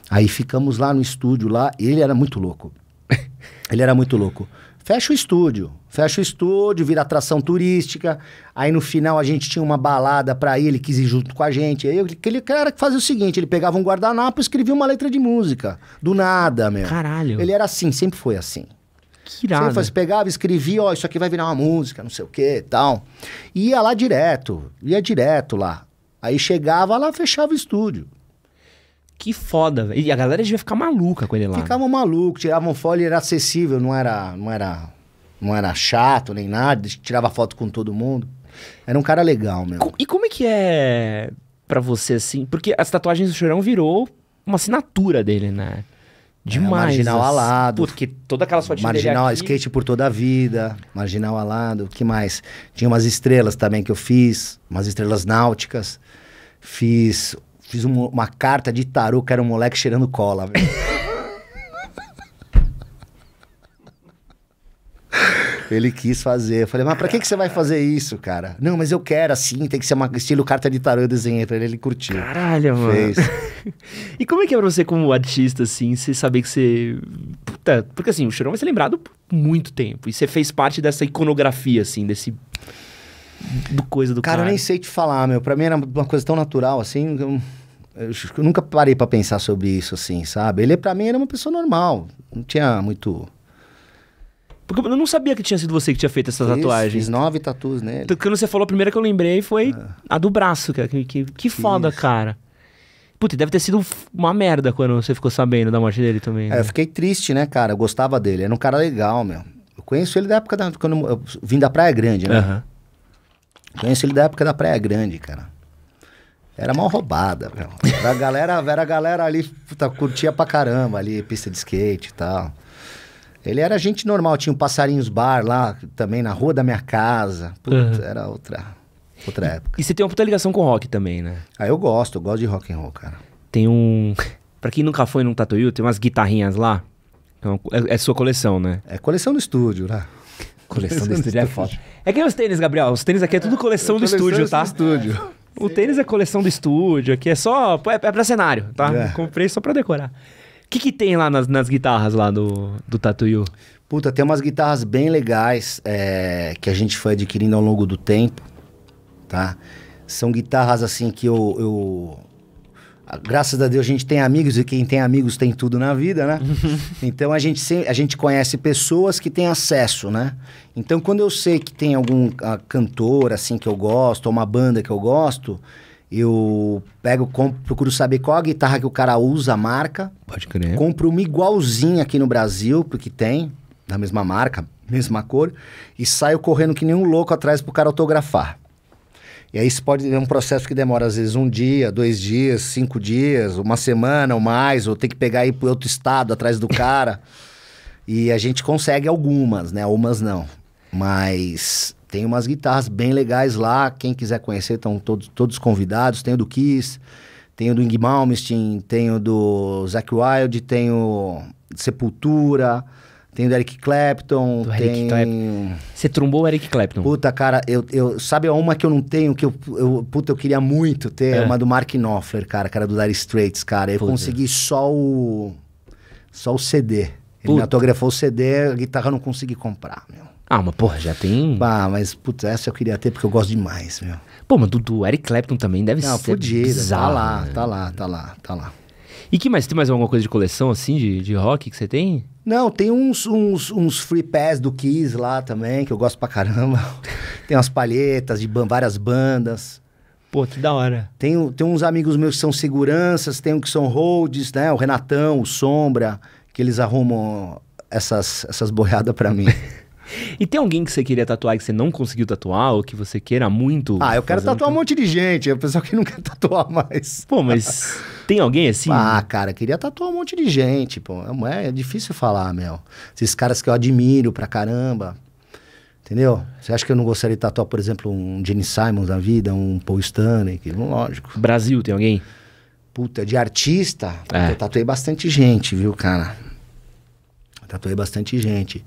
S2: Aí ficamos lá no estúdio, lá, ele era muito louco. ele era muito louco. Fecha o estúdio, fecha o estúdio, vira atração turística. Aí no final a gente tinha uma balada para ele, quis ir junto com a gente. Aí aquele cara que fazia o seguinte: ele pegava um guardanapo e escrevia uma letra de música. Do nada, meu. Caralho. Ele era assim, sempre foi assim. Que irado. Sempre foi, pegava, escrevia, ó, isso aqui vai virar uma música, não sei o que tal. E ia lá direto, ia direto lá. Aí chegava lá, fechava o estúdio. Que foda, velho. E a galera devia ficar maluca com ele lá. ficava né? maluco, tiravam foto, ele era acessível, não era, não era, não era chato nem nada, tirava foto com todo mundo. Era um cara legal mesmo. E como é que é para você assim? Porque as tatuagens do Chorão virou uma assinatura dele, né? É, Demais. É, marginal as... Assim. alado.
S1: Porque toda aquela sua Marginal, aqui... skate
S2: por toda a vida. Marginal alado. que mais? Tinha umas estrelas também que eu fiz. Umas estrelas náuticas. Fiz fiz um, uma carta de tarô que era um moleque cheirando cola, velho. Ele quis fazer. Eu falei, mas pra que, que você vai fazer isso, cara? Não, mas eu quero assim, tem que ser uma estilo carta de tarô, eu desenhei pra ele, ele curtiu. Caralho, mano. Fez.
S1: e como é que é pra você, como artista, assim, você saber que você. Puta, porque assim, o Chorão vai ser lembrado por muito tempo. E você fez parte dessa iconografia, assim, desse do coisa do cara. Cara, eu nem
S2: sei te falar, meu. Pra mim era uma coisa tão natural, assim. Eu, eu, nunca parei para pensar sobre isso, assim, sabe? Ele, pra mim, era uma pessoa normal. Não tinha muito. Porque eu não sabia que tinha sido você que tinha feito essas fiz, tatuagens. Fiz nove tatus nele. quando você
S1: falou, a primeira que eu lembrei foi ah. a do braço, cara. Que, que, que foda, cara. Puta, deve ter sido uma merda quando você ficou sabendo da morte dele também. É, né? É, eu fiquei
S2: triste, né, cara? Eu gostava dele. Era um cara legal, meu. Eu conheço ele da época da, quando eu, eu vim da Praia Grande, né? Uhum. Conheço então, ele da época da Praia Grande, cara. Era mal roubada, meu. Era a galera, era a galera ali, puta, curtia pra caramba ali, pista de skate e tal. Ele era gente normal, tinha um passarinhos bar lá também na rua da minha casa. Puta, uhum. era outra, outra época.
S1: E você tem uma puta ligação com rock também, né? Ah, eu gosto, eu gosto de rock and roll, cara. Tem um. pra quem nunca foi num Tatuyu, tem umas guitarrinhas lá. É, é, é sua coleção, né? É coleção do estúdio, né? Coleção do estúdio é foda. É que nem é os tênis, Gabriel. Os tênis aqui é tudo coleção, é, do estúdio, tá? Estúdio. O tênis é coleção do estúdio, aqui é só. É, é pra cenário, tá? É. Comprei só pra decorar.
S2: O que, que tem lá nas, nas guitarras lá do, do Tatuyu? Puta, tem umas guitarras bem legais é, que a gente foi adquirindo ao longo do tempo, tá? São guitarras assim que eu, eu graças a Deus a gente tem amigos e quem tem amigos tem tudo na vida, né? então a gente, a gente conhece pessoas que têm acesso, né? Então quando eu sei que tem algum a, ah, cantor assim que eu gosto, ou uma banda que eu gosto, eu pego, compro, procuro saber qual a guitarra que o cara usa, a marca. Pode crer. Compro uma igualzinha aqui no Brasil, porque tem, da mesma marca, mesma cor, e saio correndo que nem um louco atrás pro cara autografar. E aí isso pode ser é um processo que demora às vezes um dia, dois dias, cinco dias, uma semana ou mais, ou tem que pegar aí para outro estado atrás do cara. e a gente consegue algumas, né? Algumas não. Mas tem umas guitarras bem legais lá. Quem quiser conhecer, estão todos, todos convidados. Tem o do Kiss, tem o do Ing Malmsteen, tem o do Zac Wild, tem o Sepultura. Tem o Eric Clapton. Do Eric tem... Clapton. Você trombou o Eric Clapton? Puta, cara, eu, eu sabe uma que eu não tenho, que eu, eu puta, eu queria muito ter, é. uma do Mark Knopfler, cara, cara do Dire Straits, cara. Eu puta. consegui só o só o CD. Ele puta. me autografou o CD, a guitarra eu não consegui comprar, meu. Ah, mas porra, já tem. Ah, mas puta, essa eu queria ter porque eu gosto demais, meu. Pô, mas do, do Eric
S1: Clapton também deve não, ser. Não, fodida. Tá lá, né? tá
S2: lá, tá lá, tá lá.
S1: E que mais? Tem mais alguma coisa de
S2: coleção, assim, de, de rock que você tem? Não, tem uns, uns, uns free pass do Kiss lá também, que eu gosto pra caramba. tem umas palhetas de várias bandas. Pô,
S1: que da hora.
S2: Tem, tem uns amigos meus que são seguranças, tem um que são holds, né? O Renatão, o Sombra, que eles arrumam essas, essas boiadas pra mim.
S1: E tem alguém que você queria tatuar que você não conseguiu tatuar ou que você queira muito? Ah, eu quero tatuar
S2: um monte de gente. É o pessoal que não quer tatuar mais. Pô, mas tem alguém assim? Ah, cara, queria tatuar um monte de gente, pô. É, é difícil falar, meu. Esses caras que eu admiro pra caramba. Entendeu? Você acha que eu não gostaria de tatuar, por exemplo, um Gene Simons da vida, um Paul Stanley? Que, lógico. Brasil, tem alguém? Puta, de artista, é. eu tatuei bastante gente, viu, cara? Eu tatuei bastante gente.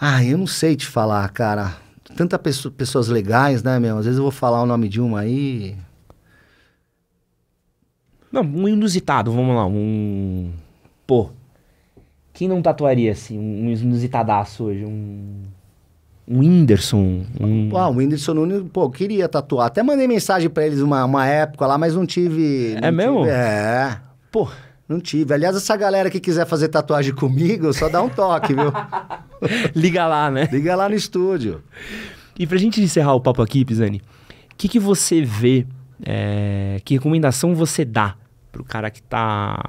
S2: Ah, eu não sei te falar, cara. Tantas pessoa, pessoas legais, né, meu? Às vezes eu vou falar o nome de uma aí.
S1: Não, um inusitado, vamos lá. Um.
S2: Pô. Quem não tatuaria assim? Um inusitadaço hoje? Um.
S1: Um Whindersson. Um... Ah,
S2: o Whindersson Nunes, pô, queria tatuar. Até mandei mensagem para eles uma, uma época lá, mas não tive. É não é tive, mesmo? É. Pô. Não tive. Aliás, essa galera que quiser fazer tatuagem comigo, só dá um toque, viu?
S1: Liga lá, né? Liga lá no estúdio. E pra gente encerrar o papo aqui, Pisani, o que, que você vê, é, que recomendação você dá pro cara que tá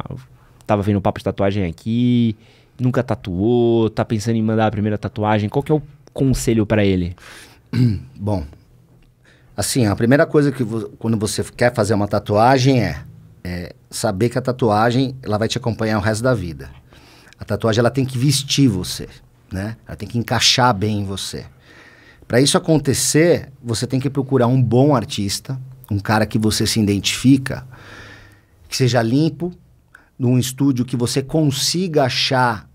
S1: tava vendo o papo de tatuagem aqui, nunca tatuou, tá pensando em mandar a primeira tatuagem, qual
S2: que é o conselho para ele? Bom, assim, a primeira coisa que quando você quer fazer uma tatuagem é é, saber que a tatuagem ela vai te acompanhar o resto da vida. A tatuagem ela tem que vestir você, né? Ela tem que encaixar bem em você. Para isso acontecer, você tem que procurar um bom artista, um cara que você se identifica, que seja limpo, num estúdio que você consiga achar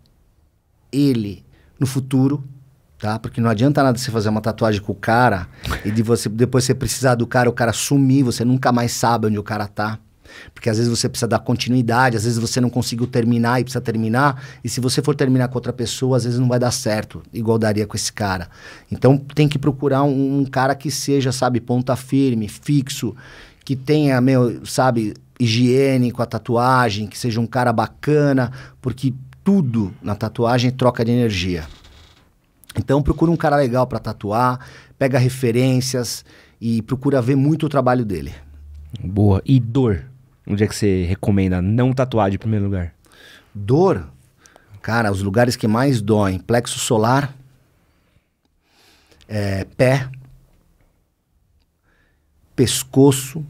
S2: ele no futuro, tá? Porque não adianta nada você fazer uma tatuagem com o cara e de você depois você precisar do cara, o cara sumir, você nunca mais sabe onde o cara tá. Porque às vezes você precisa dar continuidade, às vezes você não conseguiu terminar e precisa terminar. E se você for terminar com outra pessoa, às vezes não vai dar certo, igual daria com esse cara. Então tem que procurar um, um cara que seja, sabe, ponta firme, fixo, que tenha, meu, sabe, higiene com a tatuagem, que seja um cara bacana, porque tudo na tatuagem é troca de energia. Então procura um cara legal para tatuar, pega referências e procura ver muito o trabalho dele. Boa. E dor? Onde é que você recomenda não tatuar de primeiro lugar? Dor. Cara, os lugares que mais doem: plexo solar, é, pé, pescoço,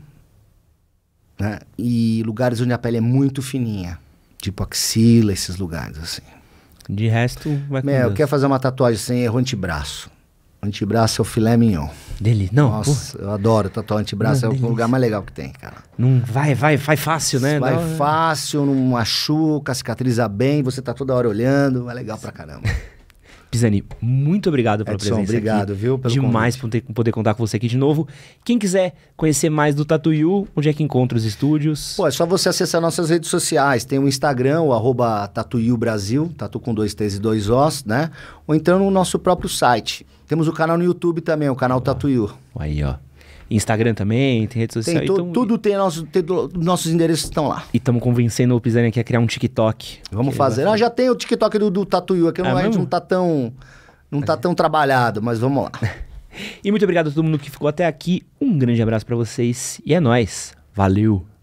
S2: né? E lugares onde a pele é muito fininha, tipo axila, esses lugares assim. De resto, vai com Meu, Deus. quer fazer uma tatuagem sem erro antebraço. Antebraço é o filé mignon. Dele, não. Nossa, porra. eu adoro tatuar antebraço, não, é o lugar mais legal que tem, cara. Não vai, vai, vai fácil, né? Vai não, é. fácil, não machuca, cicatriza bem, você tá toda hora olhando, é legal pra caramba.
S1: Pisani, muito obrigado pela Edson, presença obrigado, aqui. viu? Demais por poder contar com você aqui de novo. Quem quiser conhecer mais do Tatuyu, onde é que encontra os estúdios?
S2: Pô, é só você acessar nossas redes sociais. Tem o Instagram, o Brasil, tatu com dois T's e dois Os, né? Ou então no nosso próprio site. Temos o canal no YouTube também, o canal Tatuyu. Aí, ó.
S1: Instagram também, tem redes sociais. Tem, tu, então,
S2: tudo tem, nosso, tem, nossos endereços estão lá.
S1: E estamos convencendo o Pisani aqui a criar um
S2: TikTok. Vamos fazer. Ah, já tem o TikTok do, do Tatuyu, aqui ah, é não, a gente não tá tão. Não tá tão trabalhado, mas vamos lá. e muito obrigado a todo mundo que ficou até aqui. Um grande abraço para
S1: vocês e é nós. Valeu!